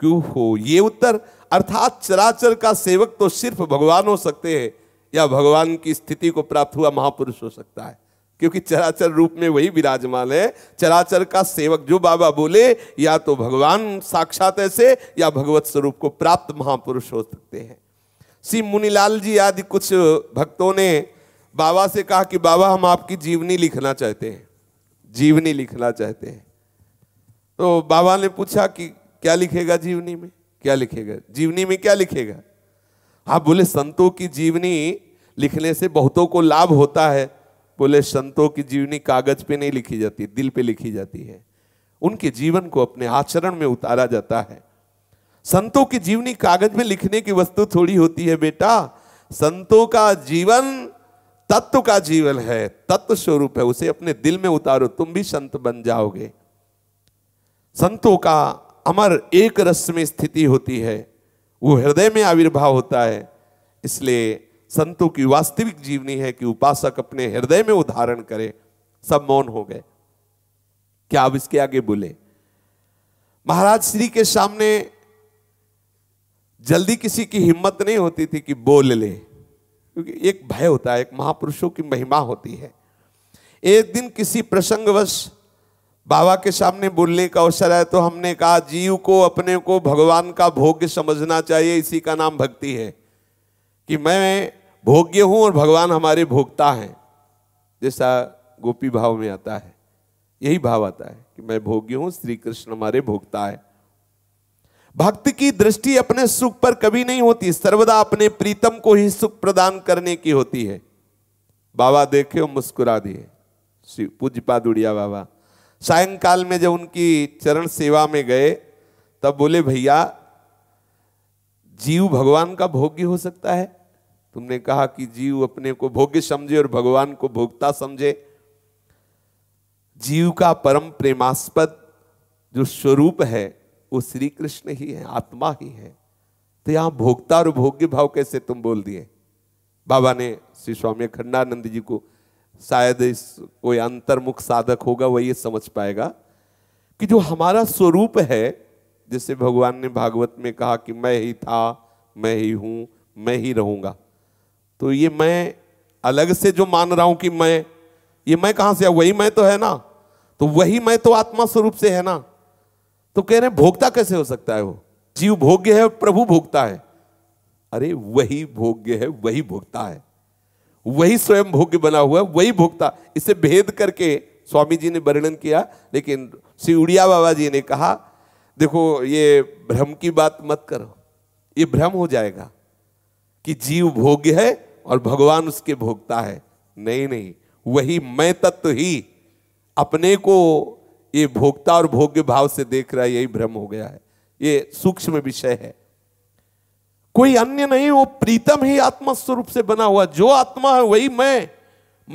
क्यों हो ये उत्तर अर्थात चराचर का सेवक तो सिर्फ भगवान हो सकते हैं या भगवान की स्थिति को प्राप्त हुआ महापुरुष हो सकता है क्योंकि चराचर रूप में वही विराजमान है चराचर का सेवक जो बाबा बोले या तो भगवान साक्षात ऐसे या भगवत स्वरूप को प्राप्त महापुरुष हो सकते हैं श्री मुनिलाल जी आदि कुछ भक्तों ने बाबा से कहा कि बाबा हम आपकी जीवनी लिखना चाहते हैं जीवनी लिखना चाहते हैं तो बाबा ने पूछा कि क्या लिखेगा जीवनी में क्या लिखेगा जीवनी में क्या लिखेगा आप बोले संतों की जीवनी लिखने से बहुतों को लाभ होता है बोले संतों की जीवनी कागज पे नहीं लिखी जाती दिल पे लिखी जाती है उनके जीवन को अपने आचरण में उतारा जाता है संतों की जीवनी कागज में लिखने की वस्तु थोड़ी होती है बेटा संतों का जीवन तत्व का जीवन है तत्व स्वरूप है उसे अपने दिल में उतारो तुम भी संत बन जाओगे संतों का अमर एक रस में स्थिति होती है वो हृदय में आविर्भाव होता है इसलिए संतों की वास्तविक जीवनी है कि उपासक अपने हृदय में उदाहरण करे सब मौन हो गए क्या आप इसके आगे बोले महाराज श्री के सामने जल्दी किसी की हिम्मत नहीं होती थी कि बोल ले क्योंकि एक भय होता है एक महापुरुषों की महिमा होती है एक दिन किसी प्रसंगवश बाबा के सामने बोलने का अवसर है तो हमने कहा जीव को अपने को भगवान का भोग्य समझना चाहिए इसी का नाम भक्ति है कि मैं भोग्य हूं और भगवान हमारे भोगता हैं जैसा गोपी भाव में आता है यही भाव आता है कि मैं भोग्य हूं श्री कृष्ण हमारे भोगता है भक्त की दृष्टि अपने सुख पर कभी नहीं होती सर्वदा अपने प्रीतम को ही सुख प्रदान करने की होती है बाबा देखे और मुस्कुरा दिए पूज्य पादुड़िया बाबा सायंकाल में जब उनकी चरण सेवा में गए तब बोले भैया जीव भगवान का भोग्य हो सकता है तुमने कहा कि जीव अपने को भोग्य समझे और भगवान को भोगता समझे जीव का परम प्रेमास्पद जो स्वरूप है वो श्री कृष्ण ही है आत्मा ही है तो यहां भोक्ता और भोग्य भाव कैसे तुम बोल दिए बाबा ने श्री स्वामी अखंडानंद जी को शायद इस कोई अंतर्मुख साधक होगा वह ये समझ पाएगा कि जो हमारा स्वरूप है जैसे भगवान ने भागवत में कहा कि मैं ही था मैं ही हूं मैं ही रहूंगा तो ये मैं अलग से जो मान रहा हूं कि मैं ये मैं कहां से वही मैं तो है ना तो वही मैं तो आत्मा स्वरूप से है ना तो कह रहे भोगता कैसे हो सकता है वो जीव भोग्य है प्रभु भोगता है अरे वही भोग्य है वही भोगता है वही स्वयं भोग्य बना हुआ है वही भोगता इसे भेद करके स्वामी जी ने वर्णन किया लेकिन श्री उड़िया बाबा जी ने कहा देखो ये भ्रम की बात मत करो ये भ्रम हो जाएगा कि जीव भोग्य है और भगवान उसके भोगता है नहीं नहीं वही मैं तत्व ही अपने को ये भोगता और भोग्य भाव से देख रहा है यही भ्रम हो गया है ये सूक्ष्म विषय है कोई अन्य नहीं वो प्रीतम ही आत्मा स्वरूप से बना हुआ जो आत्मा है वही मैं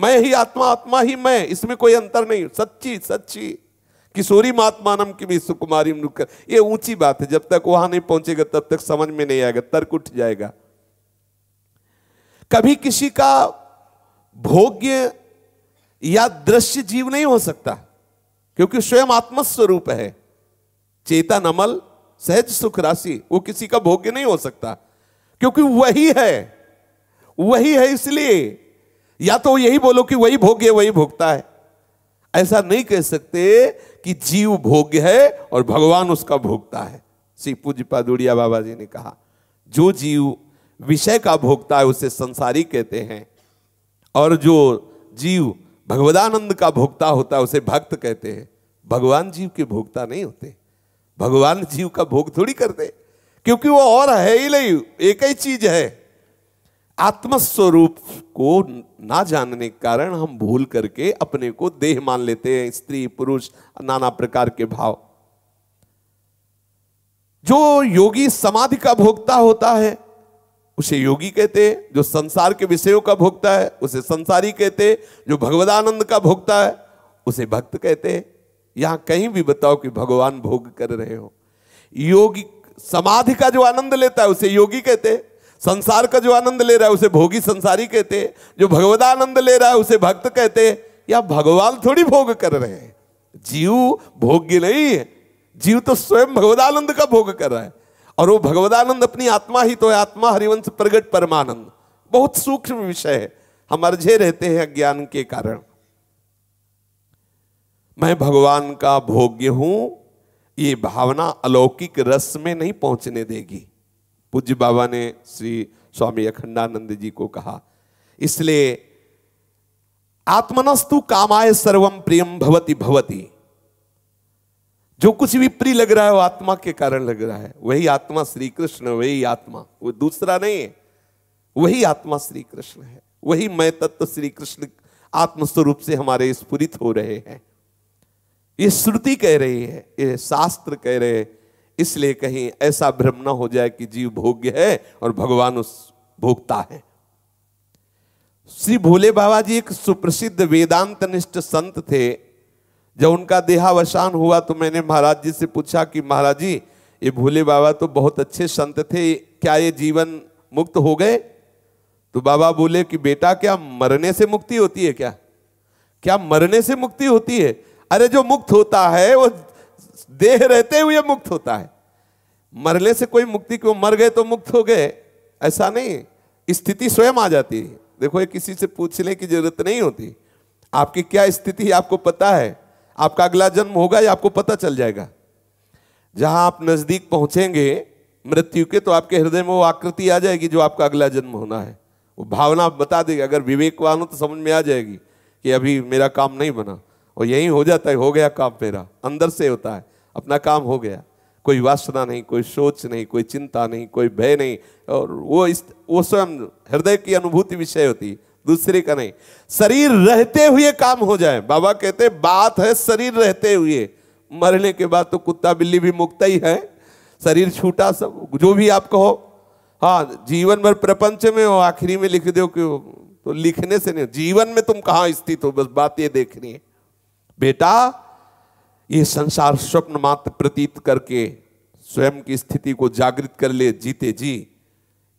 मैं ही आत्मा आत्मा ही मैं इसमें कोई अंतर नहीं सच्ची सच्ची किशोरी नम की भी सुकुमारी ये ऊंची बात है जब तक वहां नहीं पहुंचेगा तब तक समझ में नहीं आएगा तर्क उठ जाएगा कभी किसी का भोग्य या दृश्य जीव नहीं हो सकता क्योंकि स्वयं आत्मस्वरूप है चेतन अमल सहज सुख राशि वो किसी का भोग्य नहीं हो सकता क्योंकि वही है वही है इसलिए या तो यही बोलो कि वही भोग्य वही भोगता है ऐसा नहीं कह सकते कि जीव भोग्य है और भगवान उसका भोगता है श्री पूज्य पादुड़िया बाबा जी ने कहा जो जीव विषय का भोगता है उसे संसारी कहते हैं और जो जीव भगवदानंद का भोगता होता है उसे भक्त कहते हैं भगवान जीव के भोगता नहीं होते भगवान जीव का भोग थोड़ी करते क्योंकि वो और है ही नहीं एक ही चीज है आत्मस्वरूप को ना जानने के कारण हम भूल करके अपने को देह मान लेते हैं स्त्री पुरुष नाना प्रकार के भाव जो योगी समाधि का भोगता होता है उसे योगी कहते हैं जो संसार के विषयों का भोगता है उसे संसारी कहते हैं जो भगवदानंद का भोगता है उसे भक्त कहते हैं यहां कहीं भी बताओ कि भगवान भोग कर रहे हो योगी समाधि का जो आनंद लेता है उसे योगी कहते हैं संसार का जो आनंद ले रहा है उसे भोगी संसारी कहते हैं जो भगवदानंद ले रहा है उसे भक्त कहते हैं या भगवान थोड़ी भोग कर रहे हैं जीव भोग्य नहीं है जीव तो स्वयं भगवदानंद का भोग कर रहा है और वो भगवदानंद अपनी आत्मा ही तो है आत्मा हरिवंश प्रगट परमानंद बहुत सूक्ष्म विषय है हम अर्झे रहते हैं अज्ञान के कारण मैं भगवान का भोग्य हूं ये भावना अलौकिक रस में नहीं पहुंचने देगी पूज्य बाबा ने श्री स्वामी अखंडानंद जी को कहा इसलिए आत्मनस्तु कामाय सर्वम प्रियम भवती भवती जो कुछ भी प्रिय लग रहा है वो आत्मा के कारण लग रहा है वही आत्मा श्री कृष्ण वही आत्मा वो दूसरा नहीं है वही आत्मा श्री कृष्ण है वही मैं तत्व श्री कृष्ण आत्मस्वरूप से हमारे स्फुरित हो रहे हैं ये श्रुति कह रही है ये शास्त्र कह रहे हैं इसलिए कहीं ऐसा भ्रम ना हो जाए कि जीव भोग्य है और भगवान उस भोगता है श्री भोले बाबा जी एक सुप्रसिद्ध वेदांत निष्ठ संत थे जब उनका देहावसान हुआ तो मैंने महाराज जी से पूछा कि महाराज जी ये भोले बाबा तो बहुत अच्छे संत थे क्या ये जीवन मुक्त हो गए तो बाबा बोले कि बेटा क्या मरने से मुक्ति होती है क्या क्या मरने से मुक्ति होती है अरे जो मुक्त होता है वो देह रहते हुए मुक्त होता है मरने से कोई मुक्ति क्यों मर गए तो मुक्त हो गए ऐसा नहीं स्थिति स्वयं आ जाती है देखो ये किसी से पूछने की जरूरत नहीं होती आपकी क्या स्थिति आपको पता है आपका अगला जन्म होगा या आपको पता चल जाएगा जहां आप नजदीक पहुंचेंगे मृत्यु के तो आपके हृदय में वो आकृति आ जाएगी जो आपका अगला जन्म होना है वो भावना बता देगी अगर विवेकवान हो तो समझ में आ जाएगी कि अभी मेरा काम नहीं बना और यही हो जाता है हो गया काम मेरा अंदर से होता है अपना काम हो गया कोई वासना नहीं कोई सोच नहीं कोई चिंता नहीं कोई भय नहीं और वो इस वो स्वयं हृदय की अनुभूति विषय होती दूसरे का नहीं शरीर रहते हुए काम हो जाए बाबा कहते बात है शरीर रहते हुए मरने के बाद तो कुत्ता बिल्ली भी मुक्त ही है शरीर छूटा सब जो भी आप कहो हाँ जीवन भर प्रपंच में हो आखिरी में लिख दो तो लिखने से नहीं जीवन में तुम कहां स्थित हो बस बात ये देखनी है बेटा ये संसार स्वप्न मात्र प्रतीत करके स्वयं की स्थिति को जागृत कर ले जीते जी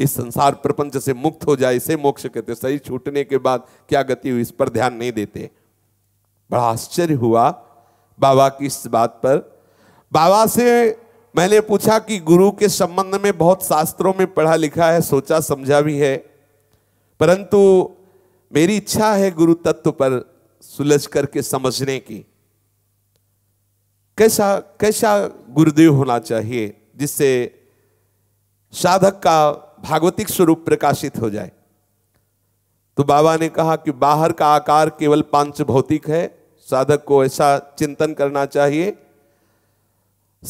इस संसार प्रपंच से मुक्त हो जाए इसे मोक्ष कहते शरीर छूटने के बाद क्या गति हुई इस पर ध्यान नहीं देते बड़ा आश्चर्य हुआ बाबा की इस बात पर बाबा से मैंने पूछा कि गुरु के संबंध में बहुत शास्त्रों में पढ़ा लिखा है सोचा समझा भी है परंतु मेरी इच्छा है गुरु तत्व पर सुलझ करके समझने की कैसा कैसा गुरुदेव होना चाहिए जिससे साधक का भागवतिक स्वरूप प्रकाशित हो जाए तो बाबा ने कहा कि बाहर का आकार केवल पांच भौतिक है साधक को ऐसा चिंतन करना चाहिए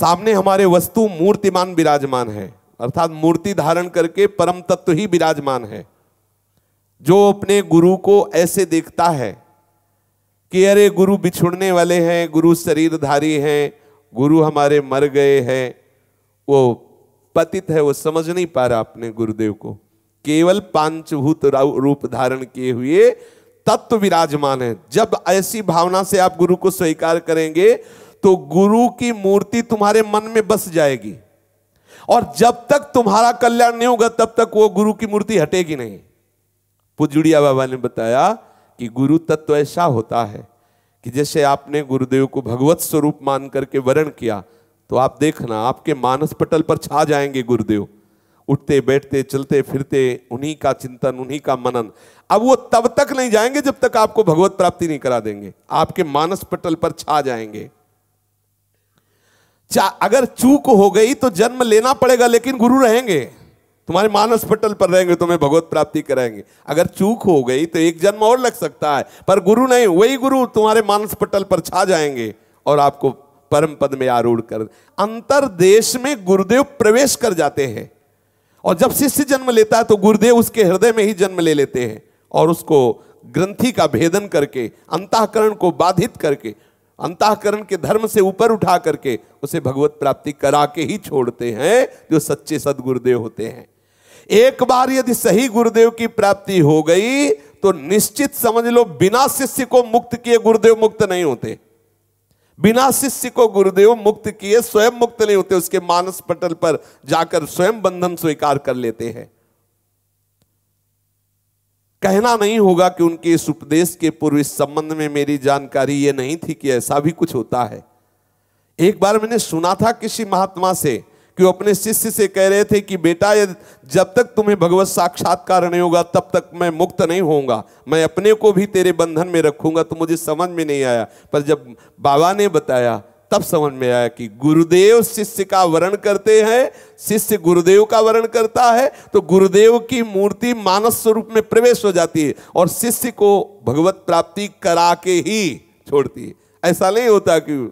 सामने हमारे वस्तु मूर्तिमान विराजमान है अर्थात मूर्ति धारण करके परम तत्व ही विराजमान है जो अपने गुरु को ऐसे देखता है कि अरे गुरु बिछुड़ने वाले हैं गुरु शरीरधारी हैं गुरु हमारे मर गए हैं वो पतित है वो समझ नहीं पा रहा अपने गुरुदेव को केवल पांचभूत रूप धारण किए हुए तत्व विराजमान है जब ऐसी भावना से आप गुरु को स्वीकार करेंगे तो गुरु की मूर्ति तुम्हारे मन में बस जाएगी और जब तक तुम्हारा कल्याण नहीं होगा तब तक वो गुरु की मूर्ति हटेगी नहीं पुजुड़िया बाबा ने बताया कि गुरु तत्व ऐसा होता है कि जैसे आपने गुरुदेव को भगवत स्वरूप मान करके वर्ण किया तो आप देखना आपके मानस पटल पर छा जाएंगे गुरुदेव उठते बैठते चलते फिरते उन्हीं का चिंतन उन्हीं का मनन अब वो तब तक नहीं जाएंगे जब तक आपको भगवत प्राप्ति नहीं करा देंगे आपके मानस पटल पर छा जाएंगे चा, अगर चूक हो गई तो जन्म लेना पड़ेगा लेकिन गुरु रहेंगे तुम्हारे मानस पटल पर रहेंगे तुम्हें भगवत प्राप्ति कराएंगे अगर चूक हो गई तो एक जन्म और लग सकता है पर गुरु नहीं वही गुरु तुम्हारे मानस पटल पर छा जाएंगे और आपको परम पद में आरूढ़ कर अंतर देश में गुरुदेव प्रवेश कर जाते हैं और जब शिष्य जन्म लेता है तो गुरुदेव उसके हृदय में ही जन्म ले लेते हैं और उसको ग्रंथि का भेदन करके अंतकरण को बाधित करके अंतकरण के धर्म से ऊपर उठा करके उसे भगवत प्राप्ति करा के ही छोड़ते हैं जो सच्चे सदगुरुदेव होते हैं एक बार यदि सही गुरुदेव की प्राप्ति हो गई तो निश्चित समझ लो बिना शिष्य को मुक्त किए गुरुदेव मुक्त नहीं होते बिना शिष्य को गुरुदेव मुक्त किए स्वयं मुक्त नहीं होते उसके मानस पटल पर जाकर स्वयं बंधन स्वीकार कर लेते हैं कहना नहीं होगा कि उनके इस उपदेश के पूर्व इस संबंध में मेरी जानकारी यह नहीं थी कि ऐसा भी कुछ होता है एक बार मैंने सुना था किसी महात्मा से कि वो अपने शिष्य से कह रहे थे कि बेटा जब तक तुम्हें भगवत साक्षात्कार नहीं होगा तब तक मैं मुक्त नहीं होऊंगा मैं अपने को भी तेरे बंधन में रखूंगा तो मुझे समझ में नहीं आया पर जब बाबा ने बताया तब समझ में आया कि गुरुदेव शिष्य का वर्ण करते हैं शिष्य गुरुदेव का वर्ण करता है तो गुरुदेव की मूर्ति मानस स्वरूप में प्रवेश हो जाती है और शिष्य को भगवत प्राप्ति करा के ही छोड़ती है ऐसा नहीं होता कि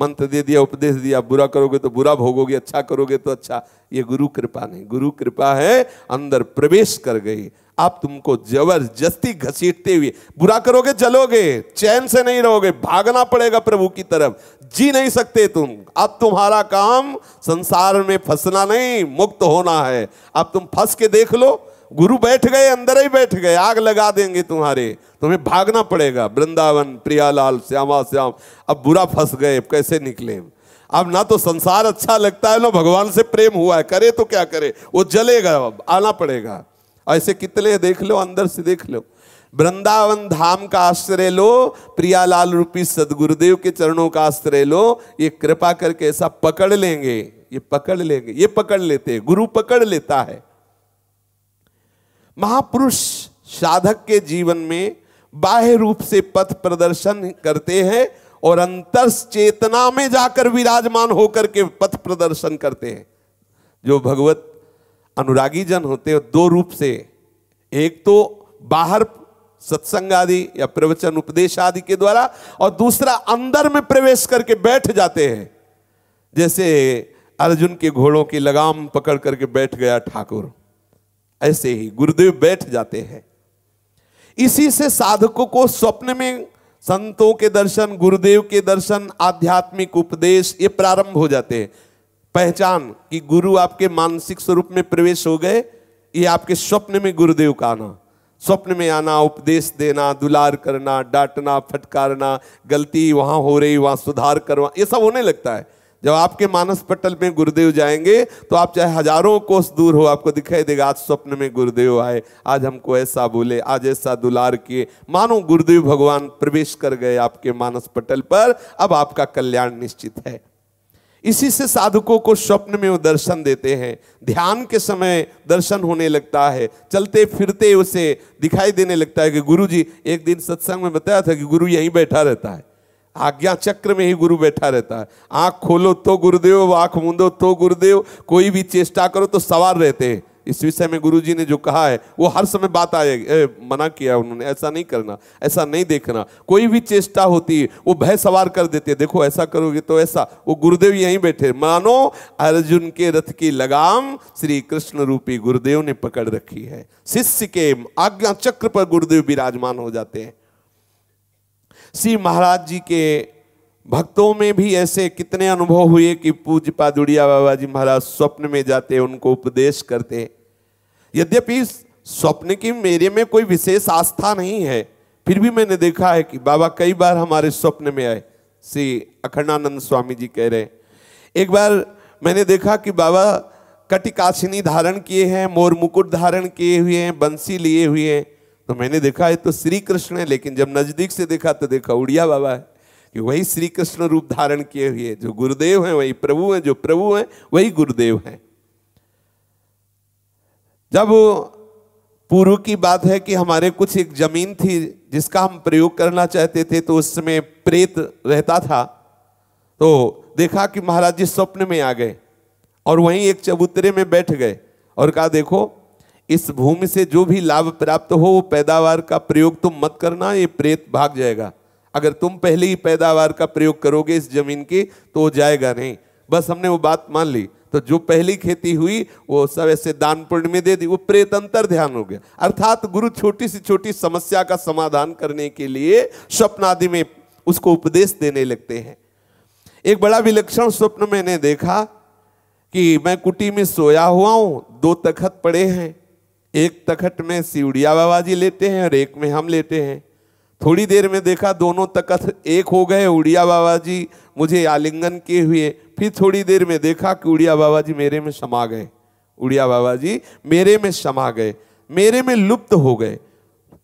मंत्र दे दिया उपदेश दिया बुरा करोगे तो बुरा भोगोगे अच्छा करोगे तो अच्छा ये गुरु कृपा नहीं गुरु कृपा है अंदर प्रवेश कर गई आप तुमको जबरदस्ती घसीटते हुए बुरा करोगे चलोगे चैन से नहीं रहोगे भागना पड़ेगा प्रभु की तरफ जी नहीं सकते तुम अब तुम्हारा काम संसार में फंसना नहीं मुक्त होना है अब तुम फंस के देख लो गुरु बैठ गए अंदर ही बैठ गए आग लगा देंगे तुम्हारे तुम्हें भागना पड़ेगा वृंदावन प्रियालाल श्यामा श्याम अब बुरा फंस गए कैसे निकले अब ना तो संसार अच्छा लगता है ना भगवान से प्रेम हुआ है करे तो क्या करे वो जलेगा अब आना पड़ेगा ऐसे कितने देख लो अंदर से देख लो वृंदावन धाम का आश्रय लो प्रियालाल रूपी सदगुरुदेव के चरणों का आश्रय लो ये कृपा करके ऐसा पकड़ लेंगे ये पकड़ लेंगे ये पकड़ लेते हैं गुरु पकड़ लेता है महापुरुष साधक के जीवन में बाह्य रूप से पथ प्रदर्शन करते हैं और अंतर चेतना में जाकर विराजमान होकर के पथ प्रदर्शन करते हैं जो भगवत अनुरागी जन होते हैं दो रूप से एक तो बाहर सत्संग आदि या प्रवचन उपदेश आदि के द्वारा और दूसरा अंदर में प्रवेश करके बैठ जाते हैं जैसे अर्जुन के घोड़ों की लगाम पकड़ करके बैठ गया ठाकुर ऐसे ही गुरुदेव बैठ जाते हैं इसी से साधकों को स्वप्न में संतों के दर्शन गुरुदेव के दर्शन आध्यात्मिक उपदेश ये प्रारंभ हो जाते हैं पहचान कि गुरु आपके मानसिक स्वरूप में प्रवेश हो गए ये आपके स्वप्न में गुरुदेव का आना स्वप्न में आना उपदेश देना दुलार करना डांटना फटकारना गलती वहां हो रही वहां सुधार करवा ये सब होने लगता है जब आपके मानस पटल में गुरुदेव जाएंगे तो आप चाहे हजारों कोस दूर हो आपको दिखाई देगा आज स्वप्न में गुरुदेव आए आज हमको ऐसा बोले आज ऐसा दुलार किए मानो गुरुदेव भगवान प्रवेश कर गए आपके मानस पटल पर अब आपका कल्याण निश्चित है इसी से साधकों को स्वप्न में वो दर्शन देते हैं ध्यान के समय दर्शन होने लगता है चलते फिरते उसे दिखाई देने लगता है कि गुरु जी एक दिन सत्संग में बताया था कि गुरु यहीं बैठा रहता है आज्ञा चक्र में ही गुरु बैठा रहता है आंख खोलो तो गुरुदेव आंख मूंदो तो गुरुदेव कोई भी चेष्टा करो तो सवार रहते हैं इस विषय में जी ने जो कहा है वो हर समय बात आएगी मना किया उन्होंने ऐसा नहीं करना ऐसा नहीं देखना कोई भी चेष्टा होती है वो भय सवार कर देते हैं देखो ऐसा करोगे तो ऐसा वो गुरुदेव यहीं बैठे मानो अर्जुन के रथ की लगाम श्री कृष्ण रूपी गुरुदेव ने पकड़ रखी है शिष्य के आज्ञा चक्र पर गुरुदेव विराजमान हो जाते हैं श्री महाराज जी के भक्तों में भी ऐसे कितने अनुभव हुए कि पूज्य पादुड़िया बाबा जी महाराज स्वप्न में जाते उनको उपदेश करते यद्यपि स्वप्न की मेरे में कोई विशेष आस्था नहीं है फिर भी मैंने देखा है कि बाबा कई बार हमारे स्वप्न में आए श्री अखंडानंद स्वामी जी कह रहे हैं एक बार मैंने देखा कि बाबा कटिकाशिनी धारण किए हैं मोर मुकुट धारण किए हुए हैं बंसी लिए हुए हैं तो मैंने देखा है तो श्री कृष्ण है लेकिन जब नज़दीक से देखा तो देखा उड़िया बाबा है कि वही श्री कृष्ण रूप धारण किए हुए जो गुरुदेव हैं वही प्रभु हैं जो प्रभु हैं वही गुरुदेव हैं जब पूर्व की बात है कि हमारे कुछ एक जमीन थी जिसका हम प्रयोग करना चाहते थे तो उसमें प्रेत रहता था तो देखा कि महाराज जी स्वप्न में आ गए और वहीं एक चबूतरे में बैठ गए और कहा देखो इस भूमि से जो भी लाभ प्राप्त हो वो पैदावार का प्रयोग तुम मत करना ये प्रेत भाग जाएगा अगर तुम पहले ही पैदावार का प्रयोग करोगे इस जमीन की तो वो जाएगा नहीं बस हमने वो बात मान ली तो जो पहली खेती हुई वो सब ऐसे दान पुण्य में दे दी वो प्रेत अंतर ध्यान हो गया अर्थात गुरु छोटी सी छोटी समस्या का समाधान करने के लिए स्वप्न आदि में उसको उपदेश देने लगते हैं एक बड़ा विलक्षण स्वप्न मैंने देखा कि मैं कुटी में सोया हुआ हूं दो तखत पड़े हैं एक तखट में सिवड़िया बाबा जी लेते हैं और एक में हम लेते हैं थोड़ी देर में देखा दोनों तखत एक हो गए उड़िया बाबा जी मुझे आलिंगन किए हुए फिर थोड़ी देर में देखा कि उड़िया बाबा जी मेरे में समा गए उड़िया बाबा जी मेरे में समा गए मेरे में लुप्त हो गए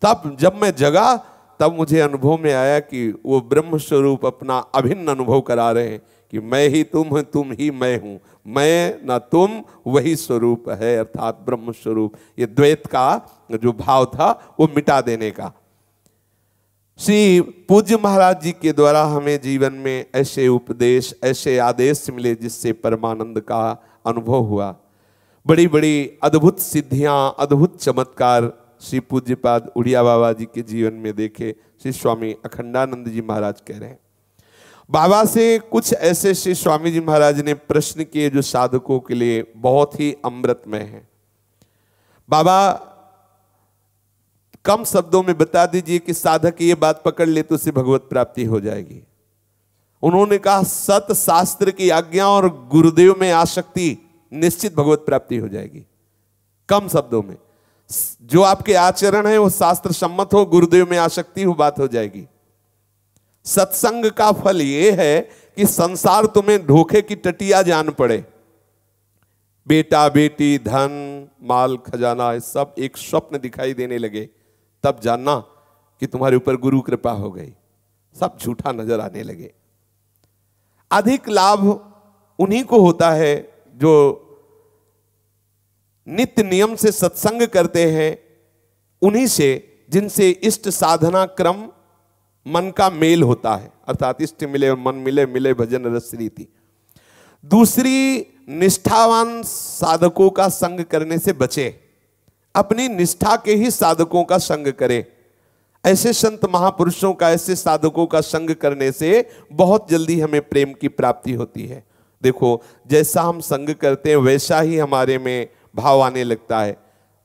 तब जब मैं जगा तब मुझे अनुभव में आया कि वो ब्रह्म स्वरूप अपना अभिन्न अनुभव करा रहे हैं कि मैं ही तुम हूँ तुम ही मैं हूँ मैं ना तुम वही स्वरूप है अर्थात ब्रह्म स्वरूप ये द्वैत का जो भाव था वो मिटा देने का श्री पूज्य महाराज जी के द्वारा हमें जीवन में ऐसे उपदेश ऐसे आदेश मिले जिससे परमानंद का अनुभव हुआ बड़ी बड़ी अद्भुत सिद्धियां अद्भुत चमत्कार श्री पूज्यपाद उड़िया बाबा जी के जीवन में देखे श्री स्वामी अखंडानंद जी महाराज कह रहे हैं बाबा से कुछ ऐसे श्री स्वामी जी महाराज ने प्रश्न किए जो साधकों के लिए बहुत ही अमृतमय है बाबा कम शब्दों में बता दीजिए कि साधक ये बात पकड़ ले तो उसे भगवत प्राप्ति हो जाएगी उन्होंने कहा सत शास्त्र की आज्ञा और गुरुदेव में आसक्ति निश्चित भगवत प्राप्ति हो जाएगी कम शब्दों में जो आपके आचरण है वो शास्त्र सम्मत हो गुरुदेव में आसक्ति हो बात हो जाएगी सत्संग का फल ये है कि संसार तुम्हें धोखे की टटिया जान पड़े बेटा बेटी धन माल खजाना ये सब एक स्वप्न दिखाई देने लगे तब जानना कि तुम्हारे ऊपर गुरु कृपा हो गई सब झूठा नजर आने लगे अधिक लाभ उन्हीं को होता है जो नित्य नियम से सत्संग करते हैं उन्हीं से जिनसे इष्ट साधना क्रम मन का मेल होता है अर्थात इष्ट मिले मन मिले मिले भजन रस रीति दूसरी निष्ठावान साधकों का संग करने से बचे अपनी निष्ठा के ही साधकों का संग करें ऐसे संत महापुरुषों का ऐसे साधकों का संग करने से बहुत जल्दी हमें प्रेम की प्राप्ति होती है देखो जैसा हम संग करते हैं वैसा ही हमारे में भाव आने लगता है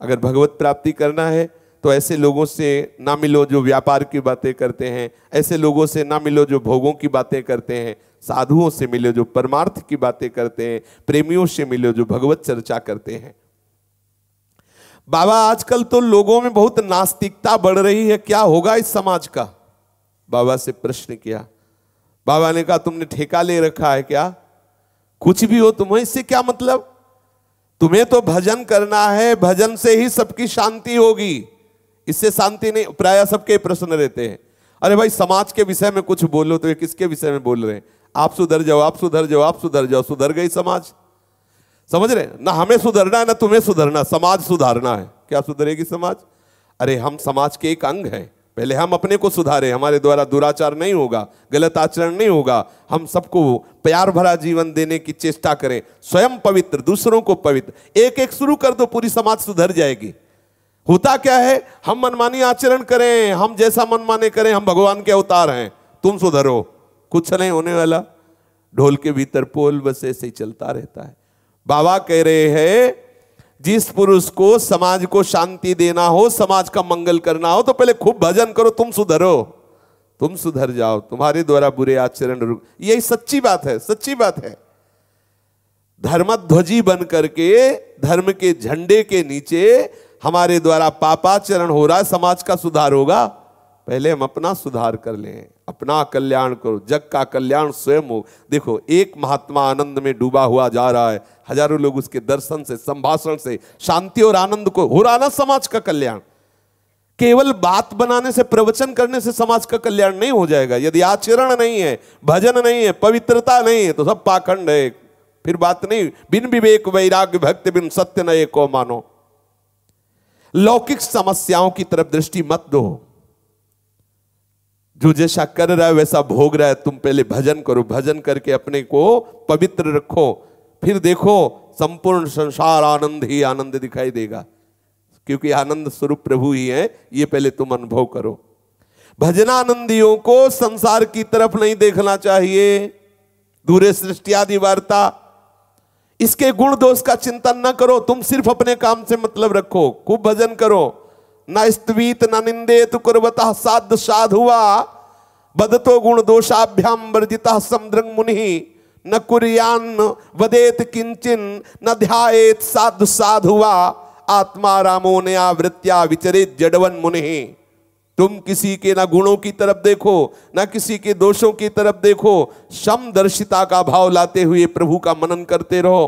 अगर भगवत प्राप्ति करना है तो ऐसे लोगों से ना मिलो जो व्यापार की बातें करते हैं ऐसे लोगों से ना मिलो जो भोगों की बातें करते हैं साधुओं से मिलो जो परमार्थ की बातें करते हैं प्रेमियों से मिलो जो भगवत चर्चा करते हैं बाबा आजकल तो लोगों में बहुत नास्तिकता बढ़ रही है क्या होगा इस समाज का बाबा से प्रश्न किया बाबा ने कहा तुमने ठेका ले रखा है क्या कुछ भी हो तुम्हें इससे क्या मतलब तुम्हें तो भजन करना है भजन से ही सबकी शांति होगी इससे शांति नहीं प्राय सबके प्रश्न रहते हैं अरे भाई समाज के विषय में कुछ बोलो तो ये किसके विषय में बोल रहे हैं आप सुधर जाओ आप सुधर जाओ आप सुधर जाओ सुधर गई समाज समझ रहे ना हमें सुधरना है ना तुम्हें सुधरना समाज सुधारना है क्या सुधरेगी समाज अरे हम समाज के एक अंग हैं पहले हम अपने को सुधारे हमारे द्वारा दुराचार नहीं होगा गलत आचरण नहीं होगा हम सबको प्यार भरा जीवन देने की चेष्टा करें स्वयं पवित्र दूसरों को पवित्र एक एक शुरू कर दो पूरी समाज सुधर जाएगी होता क्या है हम मनमानी आचरण करें हम जैसा मनमाने करें हम भगवान के अवतार हैं तुम सुधरो कुछ नहीं होने वाला ढोल के भीतर पोल बस ऐसे ही चलता रहता है बाबा कह रहे हैं जिस पुरुष को समाज को शांति देना हो समाज का मंगल करना हो तो पहले खूब भजन करो तुम सुधरो तुम सुधर जाओ तुम्हारे द्वारा बुरे आचरण रुक यही सच्ची बात है सच्ची बात है धर्मध्वजी बन करके धर्म के झंडे के नीचे हमारे द्वारा पापाचरण हो रहा है समाज का सुधार होगा पहले हम अपना सुधार कर लें अपना कल्याण करो जग का कल्याण स्वयं हो देखो एक महात्मा आनंद में डूबा हुआ जा रहा है हजारों लोग उसके दर्शन से संभाषण से शांति और आनंद को हो रहा ना समाज का कल्याण केवल बात बनाने से प्रवचन करने से समाज का कल्याण नहीं हो जाएगा यदि आचरण नहीं है भजन नहीं है पवित्रता नहीं है तो सब पाखंड है फिर बात नहीं बिन विवेक वैराग्य भक्त बिन सत्य न को मानो लौकिक समस्याओं की तरफ दृष्टि मत दो जो जैसा कर रहा है वैसा भोग रहा है तुम पहले भजन करो भजन करके अपने को पवित्र रखो फिर देखो संपूर्ण संसार आनंद ही आनंद दिखाई देगा क्योंकि आनंद स्वरूप प्रभु ही है ये पहले तुम अनुभव करो भजनानंदियों को संसार की तरफ नहीं देखना चाहिए दूरे सृष्टि आदि वार्ता इसके गुण दोष का चिंतन ना करो तुम सिर्फ अपने काम से मतलब रखो खूब भजन करो ना स्तवीत ना निंदेत कुर्वता साध साध हुआ बदतो गुण दोषाभ्याम वर्जिता समद्रंग मुनि न कुरियान वदेत किंचन न ध्यात साधु हुआ आत्मा रामो नया वृत्या विचरित जडवन मुनि तुम किसी के ना गुणों की तरफ देखो ना किसी के दोषों की तरफ देखो समदर्शिता का भाव लाते हुए प्रभु का मनन करते रहो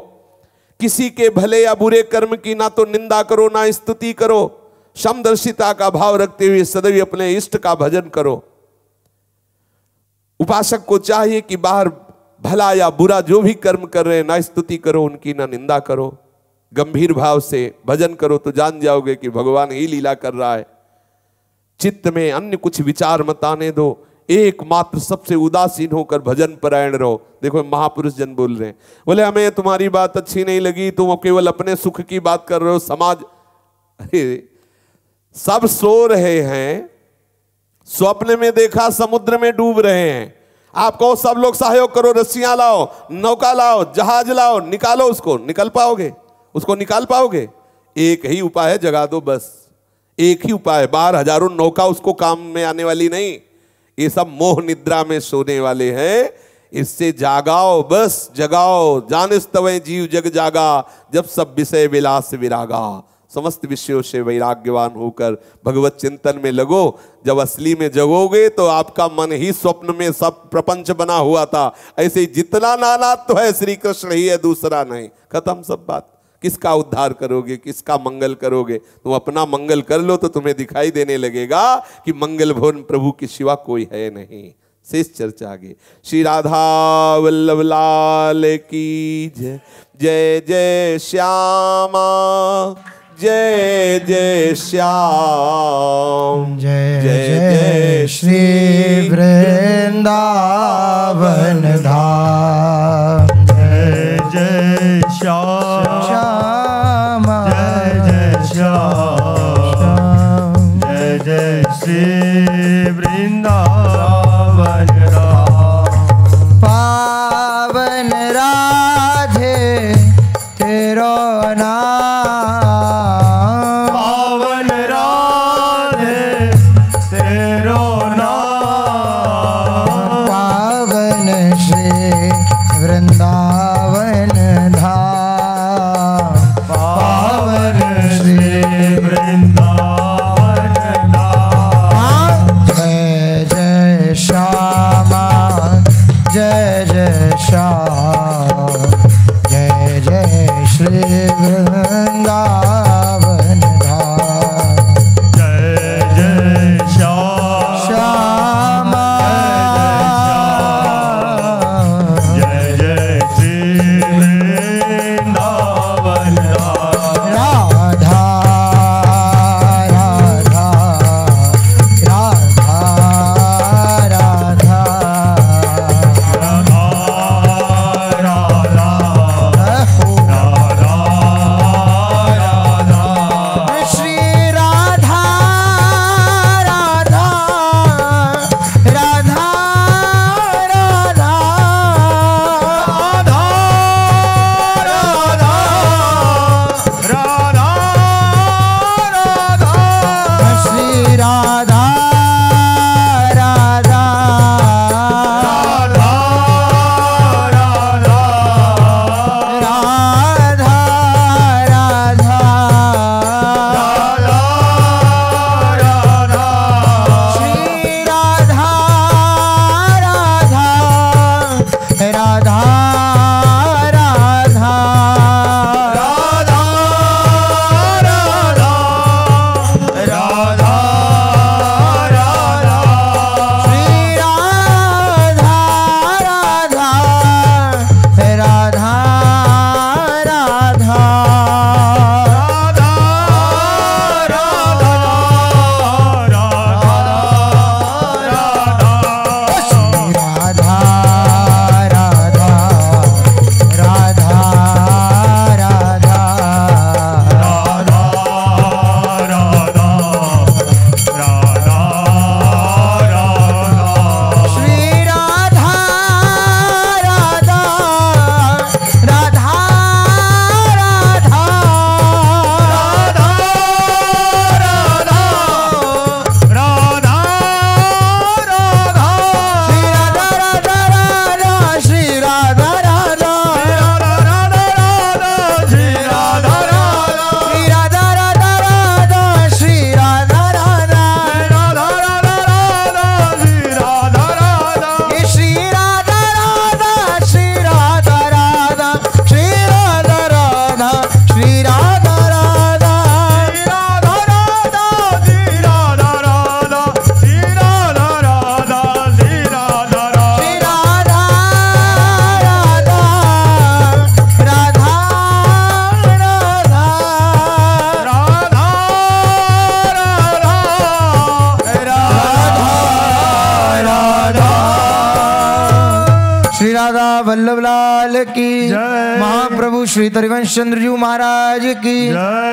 किसी के भले या बुरे कर्म की ना तो निंदा करो ना स्तुति करो समदर्शिता का भाव रखते हुए सदैव अपने इष्ट का भजन करो उपासक को चाहिए कि बाहर भला या बुरा जो भी कर्म कर रहे हैं ना स्तुति करो उनकी ना निंदा करो गंभीर भाव से भजन करो तो जान जाओगे कि भगवान ही लीला कर रहा है चित्त में अन्य कुछ विचार मत आने दो एकमात्र सबसे उदासीन होकर भजन परायण रहो देखो महापुरुष जन बोल रहे हैं बोले हमें तुम्हारी बात अच्छी नहीं लगी तुम केवल अपने सुख की बात कर रहे हो समाज अरे सब सो रहे हैं स्वप्न में देखा समुद्र में डूब रहे हैं आप कहो सब लोग सहयोग करो रस्सियां लाओ नौका लाओ जहाज लाओ निकालो उसको निकल पाओगे उसको निकाल पाओगे एक ही उपाय है जगा दो बस एक ही उपाय बार हजारों नौका उसको काम में आने वाली नहीं ये सब मोह निद्रा में सोने वाले हैं इससे जागाओ बस जगाओ जान तवे जीव जग जागा जब सब विषय विलास विरागा समस्त विषयों से वैराग्यवान होकर भगवत चिंतन में लगो जब असली में जगोगे तो आपका मन ही स्वप्न में सब प्रपंच बना हुआ था ऐसे जितना नाना तो है श्री कृष्ण ही है दूसरा नहीं खत्म सब बात किसका उद्धार करोगे किसका मंगल करोगे तुम अपना मंगल कर लो तो तुम्हें दिखाई देने लगेगा कि मंगल भवन प्रभु के शिवा कोई है नहीं शेष चर्चा आगे श्री राधा वल्लभ लाल की जय जय जय श्यामा जय जय श्याम जय जय श्री वृंदावन धाम की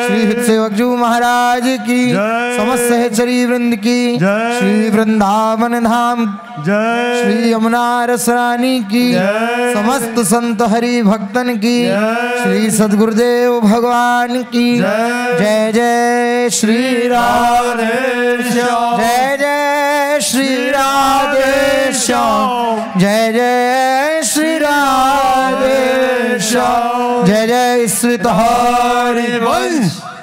श्री सेवक जू महाराज की समस्त हेचरी वृंद की श्री वृंदावन धाम श्री यमुना रानी की समस्त संत हरि भक्तन की श्री सदगुरुदेव भगवान की जय जय श्री राम जय जय श्री श्याम जय जय the Hare Krishna.